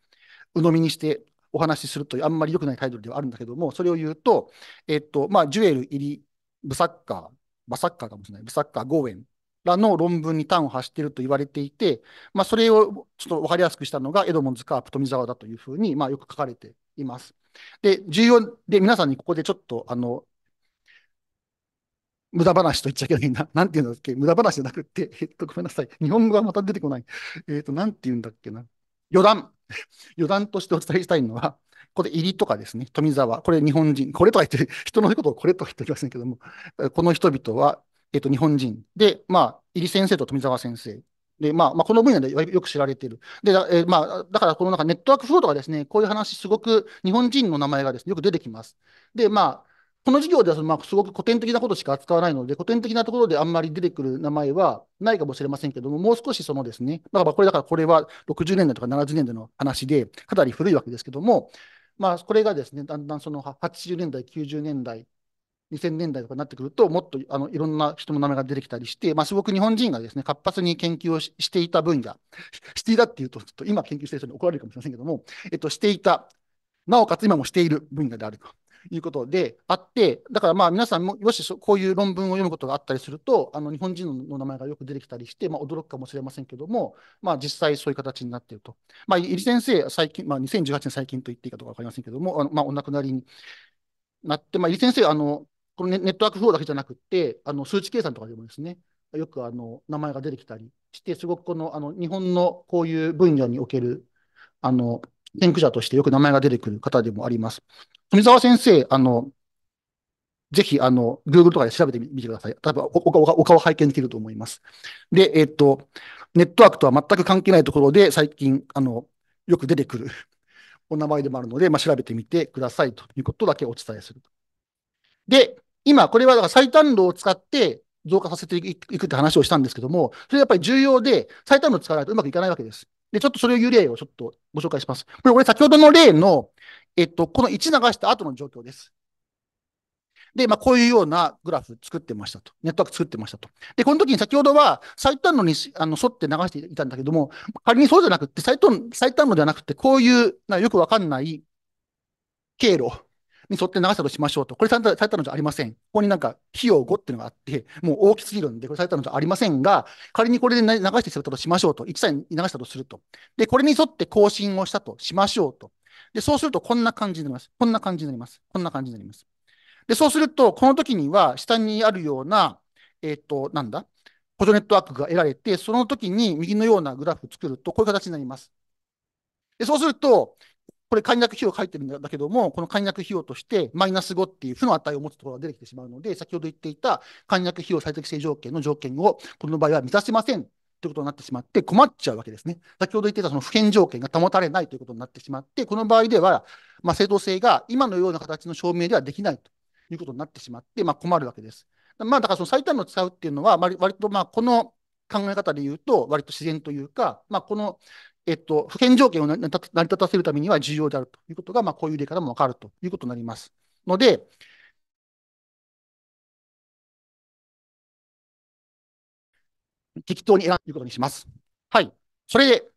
鵜呑みにしてお話しするという、あんまり良くないタイトルではあるんだけども、それを言うと、えっと、まあ、ジュエル入り、ブサッカー、バサッカーかもしれない、ブサッカー、ゴーエンらの論文に端を発していると言われていて、まあ、それをちょっと分かりやすくしたのが、エドモンズ・カープ・富澤だというふうに、まあ、よく書かれています。で、重要で、皆さんにここでちょっと、あの、無駄話と言っちゃいけないな。<laughs> なんて言うんだっけ無駄話じゃなくて、<laughs> えっと、ごめんなさい。日本語がまた出てこない。えっと、なんて言うんだっけな。余談。<laughs> 余談としてお伝えしたいのは、これ、入りとかですね、富澤、これ日本人、これとは言って、人のことをこれとは言っておりませんけども、この人々はえっと、日本人。で、まあ、入先生と富澤先生。で、まあ、まあ、この分野でよく知られている。で、えまあ、だからこの中、ネットワークフローとかですね、こういう話、すごく日本人の名前がですね、よく出てきます。で、まあ、この授業ではまあ、すごく古典的なことしか扱わないので、古典的なところであんまり出てくる名前はないかもしれませんけども、もう少しそのですね、だからこれだからこれは60年代とか70年代の話で、かなり古いわけですけども、まあ、これがですね、だんだんその80年代、90年代2000年代とかになってくると、もっとあのいろんな人の名前が出てきたりして、まあ、すごく日本人がですね、活発に研究をしていた分野、し <laughs> ていたっていうと、ちょっと今研究している人に怒られるかもしれませんけども、えっと、していた、なおかつ今もしている分野であるということであって、だからまあ皆さんも、もしこういう論文を読むことがあったりすると、あの日本人の名前がよく出てきたりして、まあ、驚くかもしれませんけども、まあ、実際そういう形になっていると。まあ、入り先生、最近、まあ、2018年最近と言っていいかどうか分かりませんけども、あのまあ、お亡くなりになって、まあ、入江先生、あのこのネネットワークフローだけじゃなくて、あの数値計算とかでもですね、よくあの名前が出てきたりして、すごくこのあの日本のこういう分野におけるあの先駆者としてよく名前が出てくる方でもあります。富澤先生、あのぜひあの Google とかで調べてみてください。多分お顔拝見できると思います。で、えっ、と、ネットワークとは全く関係ないところで最近あのよく出てくる <laughs> お名前でもあるので、まあ、調べてみてくださいということだけお伝えする。で、今、これはだから最短路を使って増加させていくって話をしたんですけども、それやっぱり重要で、最短路を使わないとうまくいかないわけです。で、ちょっとそれを言う例をちょっとご紹介します。これ、俺先ほどの例の、えっと、この1流した後の状況です。で、まあ、こういうようなグラフ作ってましたと。ネットワーク作ってましたと。で、この時に先ほどは最短路にあの沿って流していたんだけども、仮にそうじゃなくて、最短最短路ではなくて、こういうなよくわかんない経路に沿って流したとしましょうと。これされたのじゃありません。ここになんか費用5っていうのがあって、もう大きすぎるんで、これされたのじゃありませんが、仮にこれで流してするとしましょうと。1歳に流したとすると。で、これに沿って更新をしたとしましょうと。で、そうするとこんな感じになります。こんな感じになります。こんな感じになります。で、そうすると、この時には下にあるような、えっ、ー、と、なんだ補助ネットワークが得られて、その時に右のようなグラフ作ると、こういう形になります。でそうすると、これ、簡略費用書いてるんだけども、この簡略費用として、マイナス5っていう負の値を持つところが出てきてしまうので、先ほど言っていた簡略費用最適性条件の条件を、この場合は満たせませんということになってしまって困っちゃうわけですね。先ほど言っていたその不変条件が保たれないということになってしまって、この場合では、まあ、正当性が今のような形の証明ではできないということになってしまって、まあ、困るわけです。まあ、だからその最短の使うっていうのは割とまあこの考え方で言うと、割と自然というか、まあ、このえっと、保険条件を成り立
たせるためには重要であるということが、まあ、こういう例からもわかるということになります。ので、適当に選ぶということにします。はい。それで、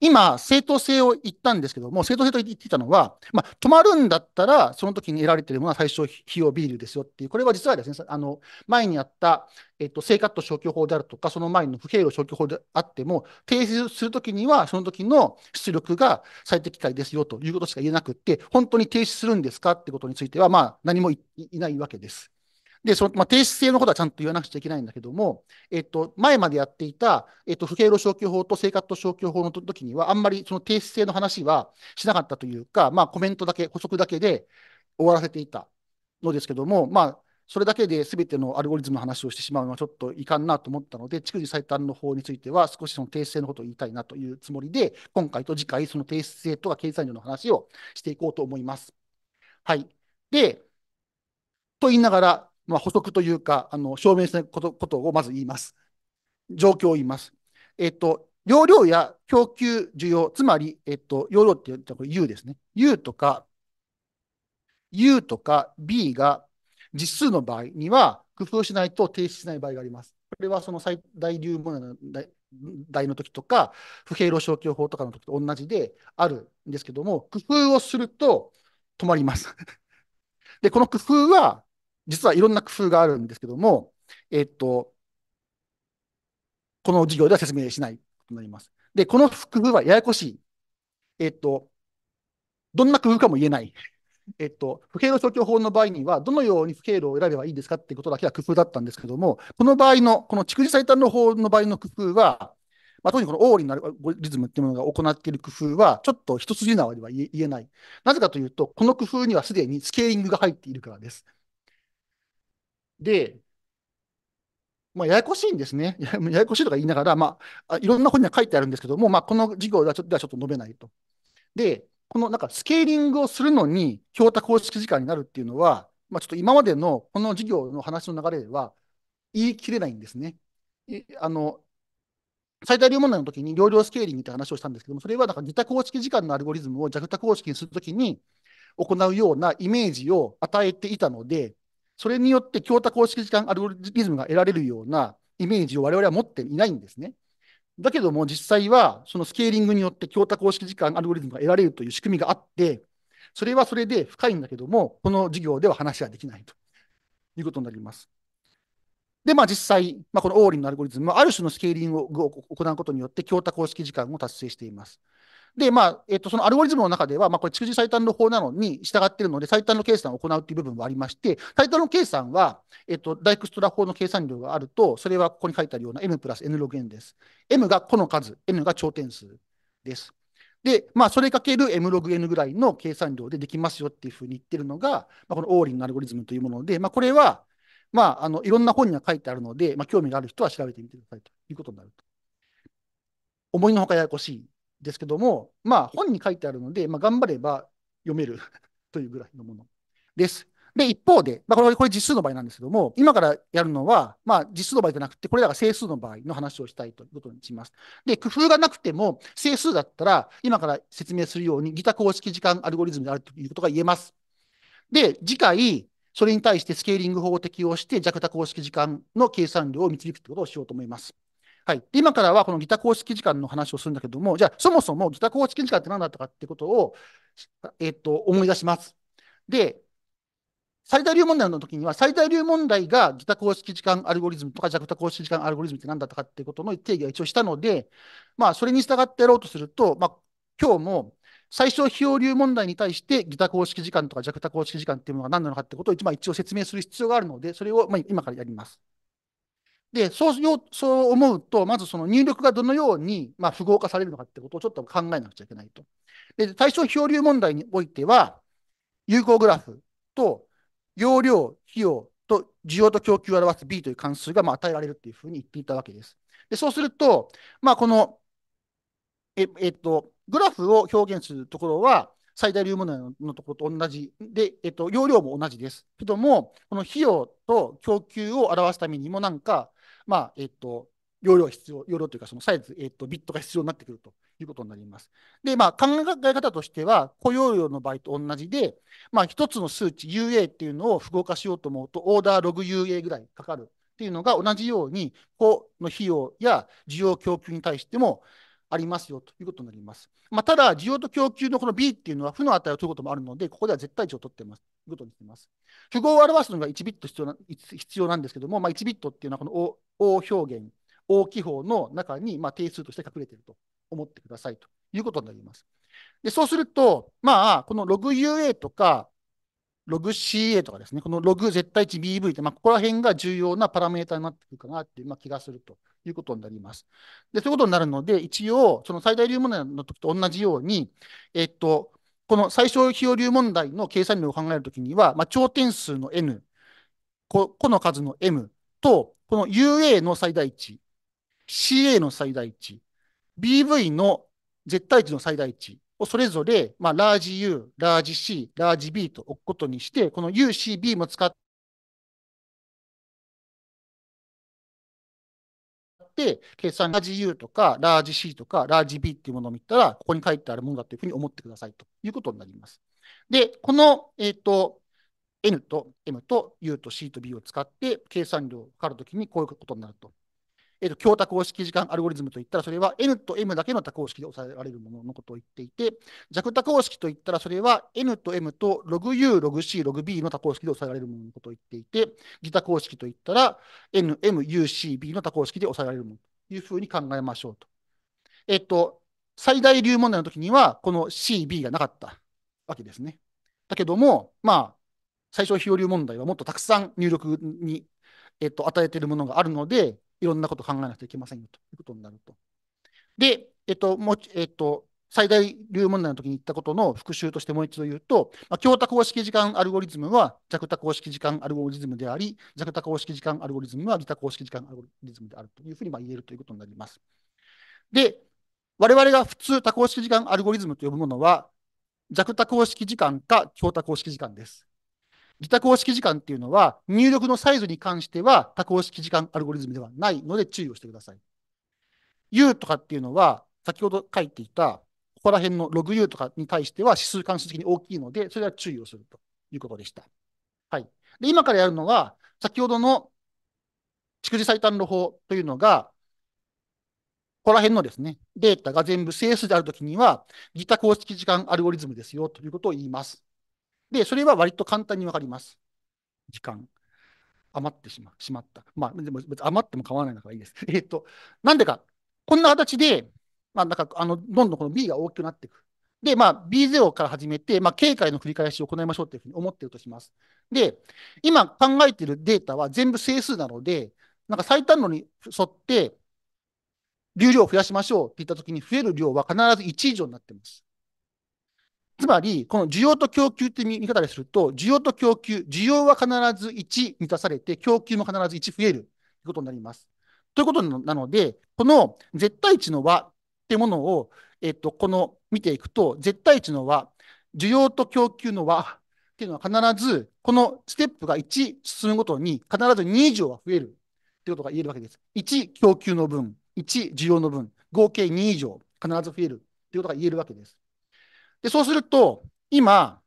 今、正当
性を言ったんですけども、正当性と言っていたのは、まあ、止まるんだったら、その時に得られているものは最小費用ビールですよっていう、これは実はですね、あの前にあった、えっと、生活と消去法であるとか、その前の不平等消去法であっても、提出するときには、その時の出力が最適解ですよということしか言えなくって、本当に停止するんですかってことについては、まあ、何もいないわけです。で、その、まあ、停止性のことはちゃんと言わなくちゃいけないんだけども、えっと、前までやっていた、えっと、不経路消去法と生活と消去法の時には、あんまりその提出性の話はしなかったというか、まあ、コメントだけ、補足だけで終わらせていたのですけども、まあ、それだけで全てのアルゴリズムの話をしてしまうのはちょっといかんなと思ったので、逐次最短の方については少しその定性のことを言いたいなというつもりで、今回と次回、その定性とか経済量の話をしていこうと思います。はい。で、と言いながら、まあ、補足というか、あの証明したことことをまず言います。状況を言います。えっと、容量や供給需要、つまり、えっと、容量って言ったらこれ U ですね。U とか、U とか B が実数の場合には工夫しないと停止しない場合があります。これはその最大流問題題の時とか、不平路消去法とかの時と同じであるんですけども、工夫をすると止まりますで、この工夫は実はいろんな工夫があるんですけども、えっと、この授業では説明しないとなります。で、この工夫はややこしい。えっと、どんな工夫かも言えない。えっと、不経路消去法の場合には、どのように不経路を選べばいいですかってことだけは工夫だったんですけども、この場合の、この蓄次最短の法の場合の工夫は、まあ、特にこのオーリーのリズムっていうものが行っている工夫は、ちょっと一筋縄では言えない。なぜかというと、この工夫にはすでにスケーリングが入っているからです。で、まあ、ややこしいんですね。<laughs> ややこしいとか言いながら、まあ、いろんな本には書いてあるんですけども、まあ、この授業ではちょっと述べないと。で、このなんかスケーリングをするのに、評価公式時間になるっていうのは、まあ、ちょっと今までのこの授業の話の流れでは言い切れないんですね。あの最大量問題の時に量量スケーリングって話をしたんですけども、それはなんか似た公式時間のアルゴリズムを弱多公式にするときに行うようなイメージを与えていたので、それによって強多公式時間アルゴリズムが得られるようなイメージを我々は持っていないんですね。だけども実際はそのスケーリングによって強多公式時間アルゴリズムが得られるという仕組みがあって、それはそれで深いんだけども、この授業では話はできないということになります。で、まあ実際、まあ、このオーリンのアルゴリズムはある種のスケーリングを行うことによって強多公式時間を達成しています。で、まあ、えっと、そのアルゴリズムの中では、まあ、これ、蓄次最短の法なのに従っているので、最短の計算を行うという部分はありまして、最短の計算は、えっと、ダイクストラ法の計算量があると、それはここに書いてあるような m プラス n ログ n です。m が個の数、n が頂点数です。で、まあ、それかける m ログ n ぐらいの計算量でできますよっていうふうに言ってるのが、まあ、このオーリンのアルゴリズムというもので、まあ、これは、まあ、あの、いろんな本には書いてあるので、まあ、興味がある人は調べてみてくださいということになると。思いのほかややこしいですけども、まあ、本に書いてあるので、まあ、頑張れば読める <laughs> というぐらいのものです。で、一方で、まあ、これ、これ実数の場合なんですけども、今からやるのは、まあ、実数の場合じゃなくて、これらが整数の場合の話をしたいということにします。で、工夫がなくても、整数だったら、今から説明するように、ギタ公式時間アルゴリズムであるということが言えます。で、次回、それに対してスケーリング法を適用して、弱多公式時間の計算量を導くということをしようと思います。はい、今からはこのギタ公式時間の話をするんだけども、じゃあそもそもギタ公式時間って何だったかってことを、えっ、ー、と、思い出します。で、最大流問題の時には、最大流問題がギタ公式時間アルゴリズムとか弱多公式時間アルゴリズムって何だったかっていうことの定義は一応したので、まあ、それに従ってやろうとすると、まあ、今日も最小費用流問題に対してギタ公式時間とか弱多公式時間っていうものが何なのかってことを一応説明する必要があるので、それをま今からやります。で、そうよそう思うと、まずその入力がどのように、まあ、符号化されるのかってことをちょっと考えなくちゃいけないと。で、対象漂流問題においては、有効グラフと容量、費用と需要と供給を表す B という関数がまあ与えられるというふうに言っていたわけです。で、そうすると、まあ、この、え、えっと、グラフを表現するところは、最大流問題のところと同じで、えっと、容量も同じです。けども、この費用と供給を表すためにもなんか、まあ、えっと、容量必要、容量というかそのサイズ、えっと、ビットが必要になってくるということになります。で、まあ、考え方としては、雇用量の場合と同じで、まあ、一つの数値 UA っていうのを符号化しようと思うと、オーダーログ UA ぐらいかかるっていうのが同じように、個の費用や需要供給に対しても、ありますよということになります。まあ、ただ、需要と供給のこの B っていうのは負の値を取ることもあるので、ここでは絶対値を取ってます。ことにしています。符号を表すのが1ビット必要な必要なんですけども、まあ、1ビットっていうのはこの O, o 表現、O 記法の中にまあ定数として隠れていると思ってくださいということになります。でそうすると、まあ、このログ u a とかログ c a とかですね、このログ絶対値 BV って、まあ、ここら辺が重要なパラメータになってくるかなっていう、まあ、気がするということになります。で、そういうことになるので、一応、その最大流問題の時と同じように、えっと、この最小費用流問題の計算量を考えるときには、まあ、頂点数の n、個の数の m と、この UA の最大値、CA の最大値、BV の絶対値の最大値
をそれぞれ、まあ、ラージ U、ラージ C、ラージ B と置くことにして、この UCB も使っ計算ラージ U とか、ラージ C とか、ラージ B っていうものを見たら、ここに書いてあるものだ
というふうに思ってくださいということになります。で、この、えっ、ー、と、N と M と U と C と B を使って計算量を測るときにこういうことになるとえー、と強多公式時間アルゴリズムといったら、それは N と M だけの多項式で抑えられるもののことを言っていて、弱多公式といったら、それは N と M とログ u ログ c ログ b の多項式で抑えられるもののことを言っていて、ギタ公式といったら、N、M、UCB の多項式で抑えられるものというふうに考えましょうと。えっ、ー、と、最大流問題の時には、この CB がなかったわけですね。だけども、まあ、最小費用流問題はもっとたくさん入力に、えっと、与えているものがあるので、いろんなこと考えなくてゃいけませんよということになると。で、えっと、もえっと、最大流問題の時に言ったことの復習としてもう一度言うと、まあ、強多公式時間アルゴリズムは弱多公式時間アルゴリズムであり、弱多公式時間アルゴリズムは利多公式時間アルゴリズムであるというふうにま言えるということになります。で、我々が普通多公式時間アルゴリズムと呼ぶものは、弱多公式時間か強多公式時間です。多項式時間っていうのは、入力のサイズに関しては多項式時間アルゴリズムではないので注意をしてください。U とかっていうのは、先ほど書いていた、ここら辺の logU とかに対しては指数関数的に大きいので、それは注意をするということでした。はい。で、今からやるのは、先ほどの蓄次最短路法というのが、ここら辺のですね、データが全部整数であるときには、ギタ公式時間アルゴリズムですよということを言います。で、それは割と簡単にわかります。時間。余ってしましまった。まあ、でも別に余っても構わないのがいいです。<laughs> えっと、なんでか、こんな形で、まあ、なんか、あの、どんどんこの B が大きくなっていく。で、まあ、B0 から始めて、まあ、警戒の繰り返しを行いましょうというふうに思っているとします。で、今考えているデータは全部整数なので、なんか最短路に沿って、流量を増やしましょうって言ったときに増える量は必ず1以上になってます。つまり、この需要と供給って見方ですると、需要と供給、需要は必ず1満たされて、供給も必ず1増えるということになります。ということなので、この絶対値の和ってものを、えっと、この見ていくと、絶対値の和、需要と供給の和っていうのは必ず、このステップが1進むごとに、必ず2以上は増えるということが言えるわけです。1、供給の分、1、需要の分、合計2以上必ず増えるということが言えるわけです。で、そうすると、今、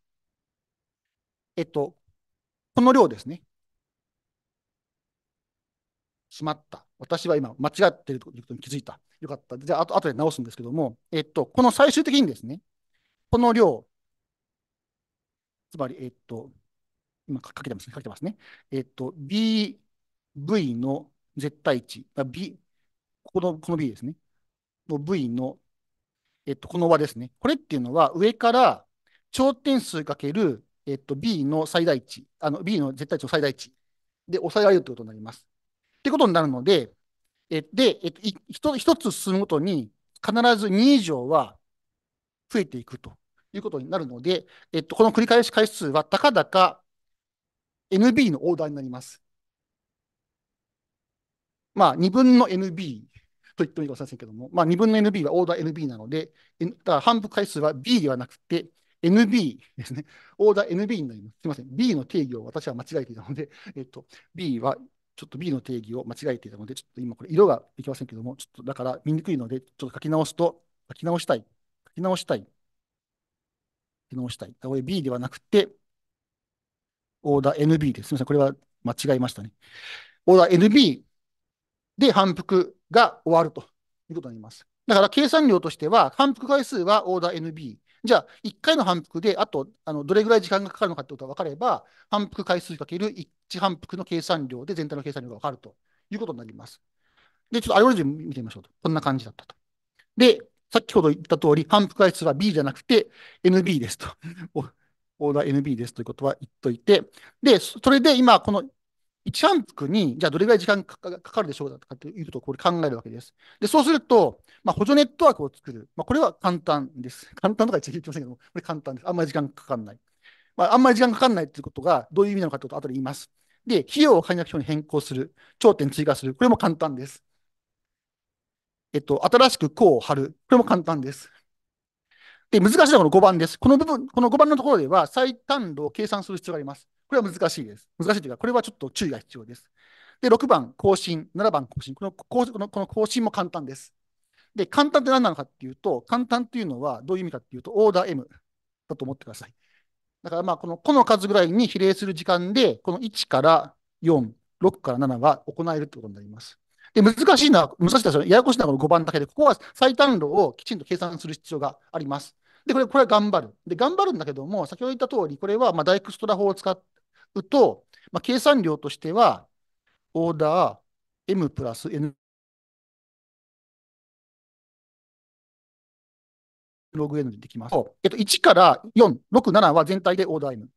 えっと、この量ですね。しまった。私は今、間違ってるということに気づいた。よかった。じゃあ、あと後で直すんですけども、えっと、この最終的にですね、この量、つまり、えっと、今かけてますね、かけてますね。えっと、BV の絶対値、B、この、この B ですね。の V のえっと、この和ですね。これっていうのは、上から頂点数かける、えっと、b の最大値、あの b の絶対値の最大値で抑えられるということになります。ってことになるので、えで、えっと、一つ進むごとに、必ず2以上は増えていくということになるので、えっと、この繰り返し回数は、たかだか NB のオーダーになります。まあ、2分の NB と言ってもいいかもしれませんけども、まあ、2分の NB はオーダー NB なので、だ反復回数は B ではなくて、NB ですね。オーダー NB になります。すみません。B の定義を私は間違えていたので、えっと、B は、ちょっと B の定義を間違えていたので、ちょっと今これ色ができませんけども、ちょっとだから見にくいので、ちょっと書き直すと、書き直したい。書き直したい。書き直したい。これ B ではなくて、オーダー NB です。すみません。これは間違えましたね。オーダー NB で反復が終わるということになります。だから計算量としては、反復回数はオーダー NB。じゃあ、1回の反復で、あと、あの、どれぐらい時間がかかるのかってことが分かれば、反復回数かける1反復の計算量で全体の計算量が分かるということになります。で、ちょっとアルゴリズム見てみましょうと。こんな感じだったと。で、先ほど言った通り、反復回数は B じゃなくて NB ですと。<laughs> オーダー NB ですということは言っといて。で、それで今、この1半幅に、じゃあどれぐらい時間かかるでしょうかということをこれ考えるわけです。で、そうすると、まあ、補助ネットワークを作る。まあ、これは簡単です。<laughs> 簡単とか言ってませんけども、これ簡単です。あんまり時間かかんない。まあ、あんまり時間かかんないということがどういう意味なのかということを後で言います。で、費用を簡約表に変更する。頂点追加する。これも簡単です。えっと、新しく項を貼る。これも簡単です。で、難しいのはこの5番です。この部分、この5番のところでは最短度を計算する必要があります。これは難しいです。難しいというか、これはちょっと注意が必要です。で、6番、更新、7番、更新。このこのこの更新も簡単です。で、簡単って何なのかっていうと、簡単っていうのはどういう意味かっていうと、オーダー M だと思ってください。だからまあ、この個の数ぐらいに比例する時間で、この1から4、6から7は行えるってことになります。で、難しいのは、難しいのは、ややこしいのは5番だけで、ここは最短路をきちんと計算する必要があります。で、これ、これは頑張る。で、頑張るんだけども、先ほど言った通り、これはまあダイクストラ法を使っと、
まあ、計算量としては、オーダー M プラス N ログ N でできます。えっと、1から4、6、7は全体でオーダー M。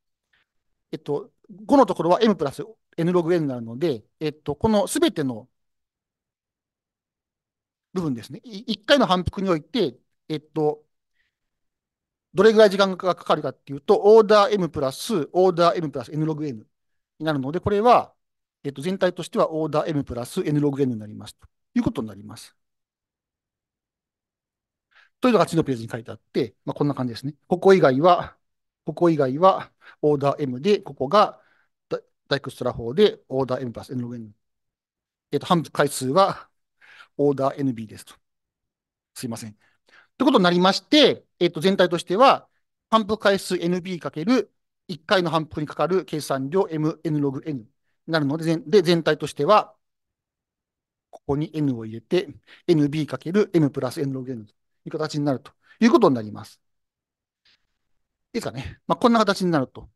えっと、5のと
ころは M プラス N ログ N になるので、えっと、このすべての部分ですね。1回の反復において、えっと、どれぐらい時間がかかるかっていうと、オーダー M プラス、オーダー M プラス N ログ N になるので、これは、えっと、全体としてはオーダー M プラス N ログ N になりますということになります。というのが次のページに書いてあって、まあ、こんな感じですね。ここ以外は、ここ以外はオーダー M で、ここがダイクストラ法でオーダー M プラス N ログ N。えっと、半分回数はオーダー NB ですと。すいません。ということになりまして、えっと、全体としては、反復回数 NB かける1回の反復にかかる計算量 MN ログ N になるので、で全体としては、ここに N を入れて、NB かける M プラス N ログ N という形になるということになります。いいですかね。まあ、こんな形になると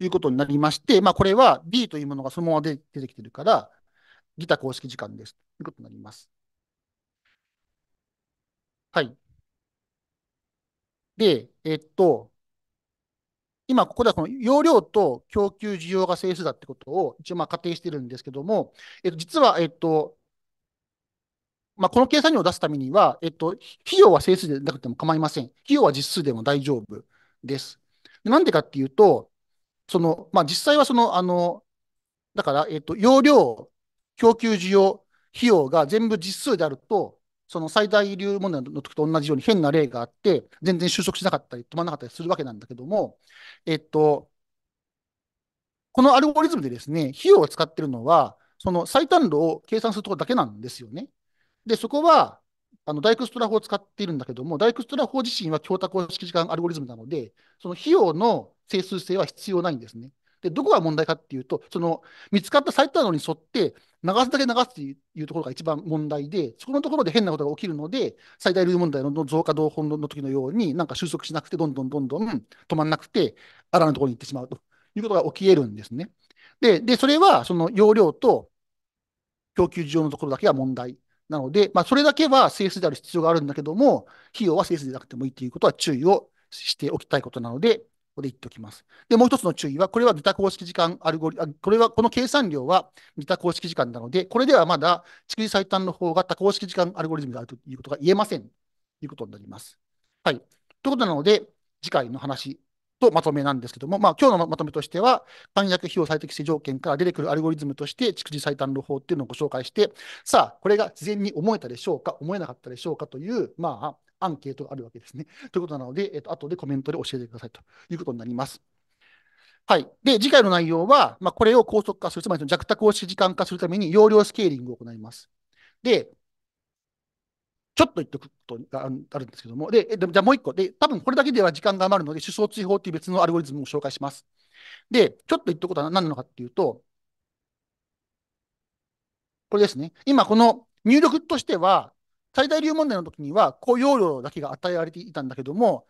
いうことになりまして、まあ、これは B というものがそのままで出てきてるから、ギター公式時間ですということになります。はい。で、えっと、今ここではこの容量と供給需要が整数だってことを一応まあ仮定してるんですけども、えっと、実は、えっと、まあ、この計算量を出すためには、えっと、費用は整数でなくても構いません。費用は実数でも大丈夫です。なんでかっていうと、その、まあ、実際はその、あの、だから、えっと、容量、供給需要、費用が全部実数であると、その最大流問題の時と同じように変な例があって、全然収束しなかったり、止まらなかったりするわけなんだけども、えっと、このアルゴリズムでですね、費用を使ってるのは、その最短路を計算するところだけなんですよね。で、そこは、あのダイクストラ法を使っているんだけども、ダイクストラ法自身は強多公式時間アルゴリズムなので、その費用の整数性は必要ないんですね。で、どこが問題かっていうと、その見つかったサイトなどに沿って、流すだけ流すっていうところが一番問題で、そこのところで変なことが起きるので、最大ルール問題の増加同本の時のように、なんか収束しなくて、どんどんどんどん止まんなくて、あらぬところに行ってしまうということが起きえるんですね。で、でそれはその容量と供給上のところだけが問題なので、まあ、それだけは整数である必要があるんだけども、費用は整数でなくてもいいということは注意をしておきたいことなので、こで言っておきます。で、もう一つの注意は、これは似た公式時間アルゴリ、あこれは、この計算量は似た公式時間なので、これではまだ蓄球最短の方が多公式時間アルゴリズムであるということが言えません。ということになります。はい。ということなので、次回の話とまとめなんですけども、まあ、今日のまとめとしては、簡約費用最適性条件から出てくるアルゴリズムとして、蓄次最短の法っていうのをご紹介して、さあ、これが事前に思えたでしょうか、思えなかったでしょうかという、まあ、アンケートがあるわけですね。ということなので、えっと、後でコメントで教えてくださいということになります。はい。で、次回の内容は、まあ、これを高速化する、つまり弱託を時間化するために容量スケーリングを行います。で、ちょっと言っておくことがあるんですけども、で、でじゃあもう一個、で、多分これだけでは時間が余るので、思想追放という別のアルゴリズムを紹介します。で、ちょっと言っておくことは何なのかっていうと、これですね。今、この入力としては、最大流問題の時には、雇用容量だけが与えられていたんだけども、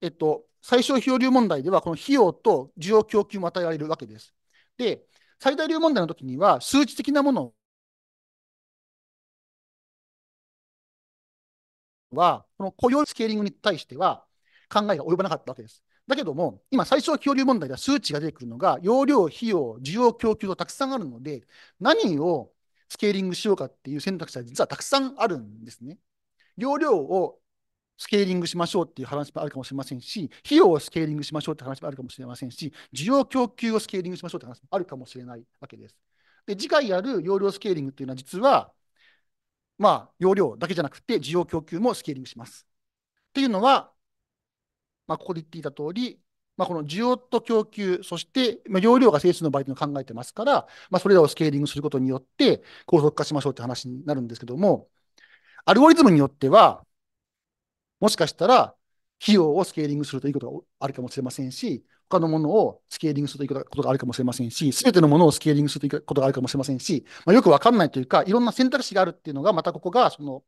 えっと、最小費用流問題では、この費用と需要供給も与えられるわけです。で、
最大流問題の時には、数値的なものは、この雇用スケーリングに対しては考
えが及ばなかったわけです。だけども、今、最小恐流問題では数値が出てくるのが、容量、費用、需要、供給とたくさんあるので、何をスケーリングしようかっていう選択肢は実はたくさんあるんですね。容量をスケーリングしましょうっていう話もあるかもしれませんし、費用をスケーリングしましょうって話もあるかもしれませんし、需要供給をスケーリングしましょうって話もあるかもしれないわけです。で、次回やる容量スケーリングっていうのは実は、まあ、容量だけじゃなくて需要供給もスケーリングします。っていうのは、まあ、ここで言っていた通り、まあ、この需要と供給、そして、まあ、容量が整数の場合というのを考えてますから、まあ、それらをスケーリングすることによって高速化しましょうって話になるんですけども、アルゴリズムによっては、もしかしたら費用をスケーリングするということがあるかもしれませんし、他のものをスケーリングするということがあるかもしれませんし、すべてのものをスケーリングするということがあるかもしれませんし、まあ、よくわかんないというか、いろんな選択肢があるっていうのが、またここが、その、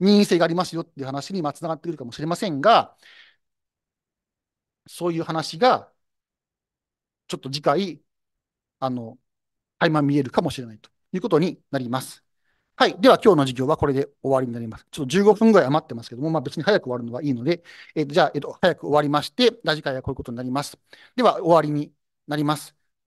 任意性がありますよっていう話につながってくるかもしれませんが、そういう話が、ちょっと次回、あの、垣間見えるかもしれないということになります。はい。では、今日の授業はこれで終わりになります。ちょっと15分ぐらい余ってますけども、まあ別に早く終わるのはいいので、えー、じゃあ、えっ、ー、と、早く終わりまして、次回はこういうことになります。では、終わりになります。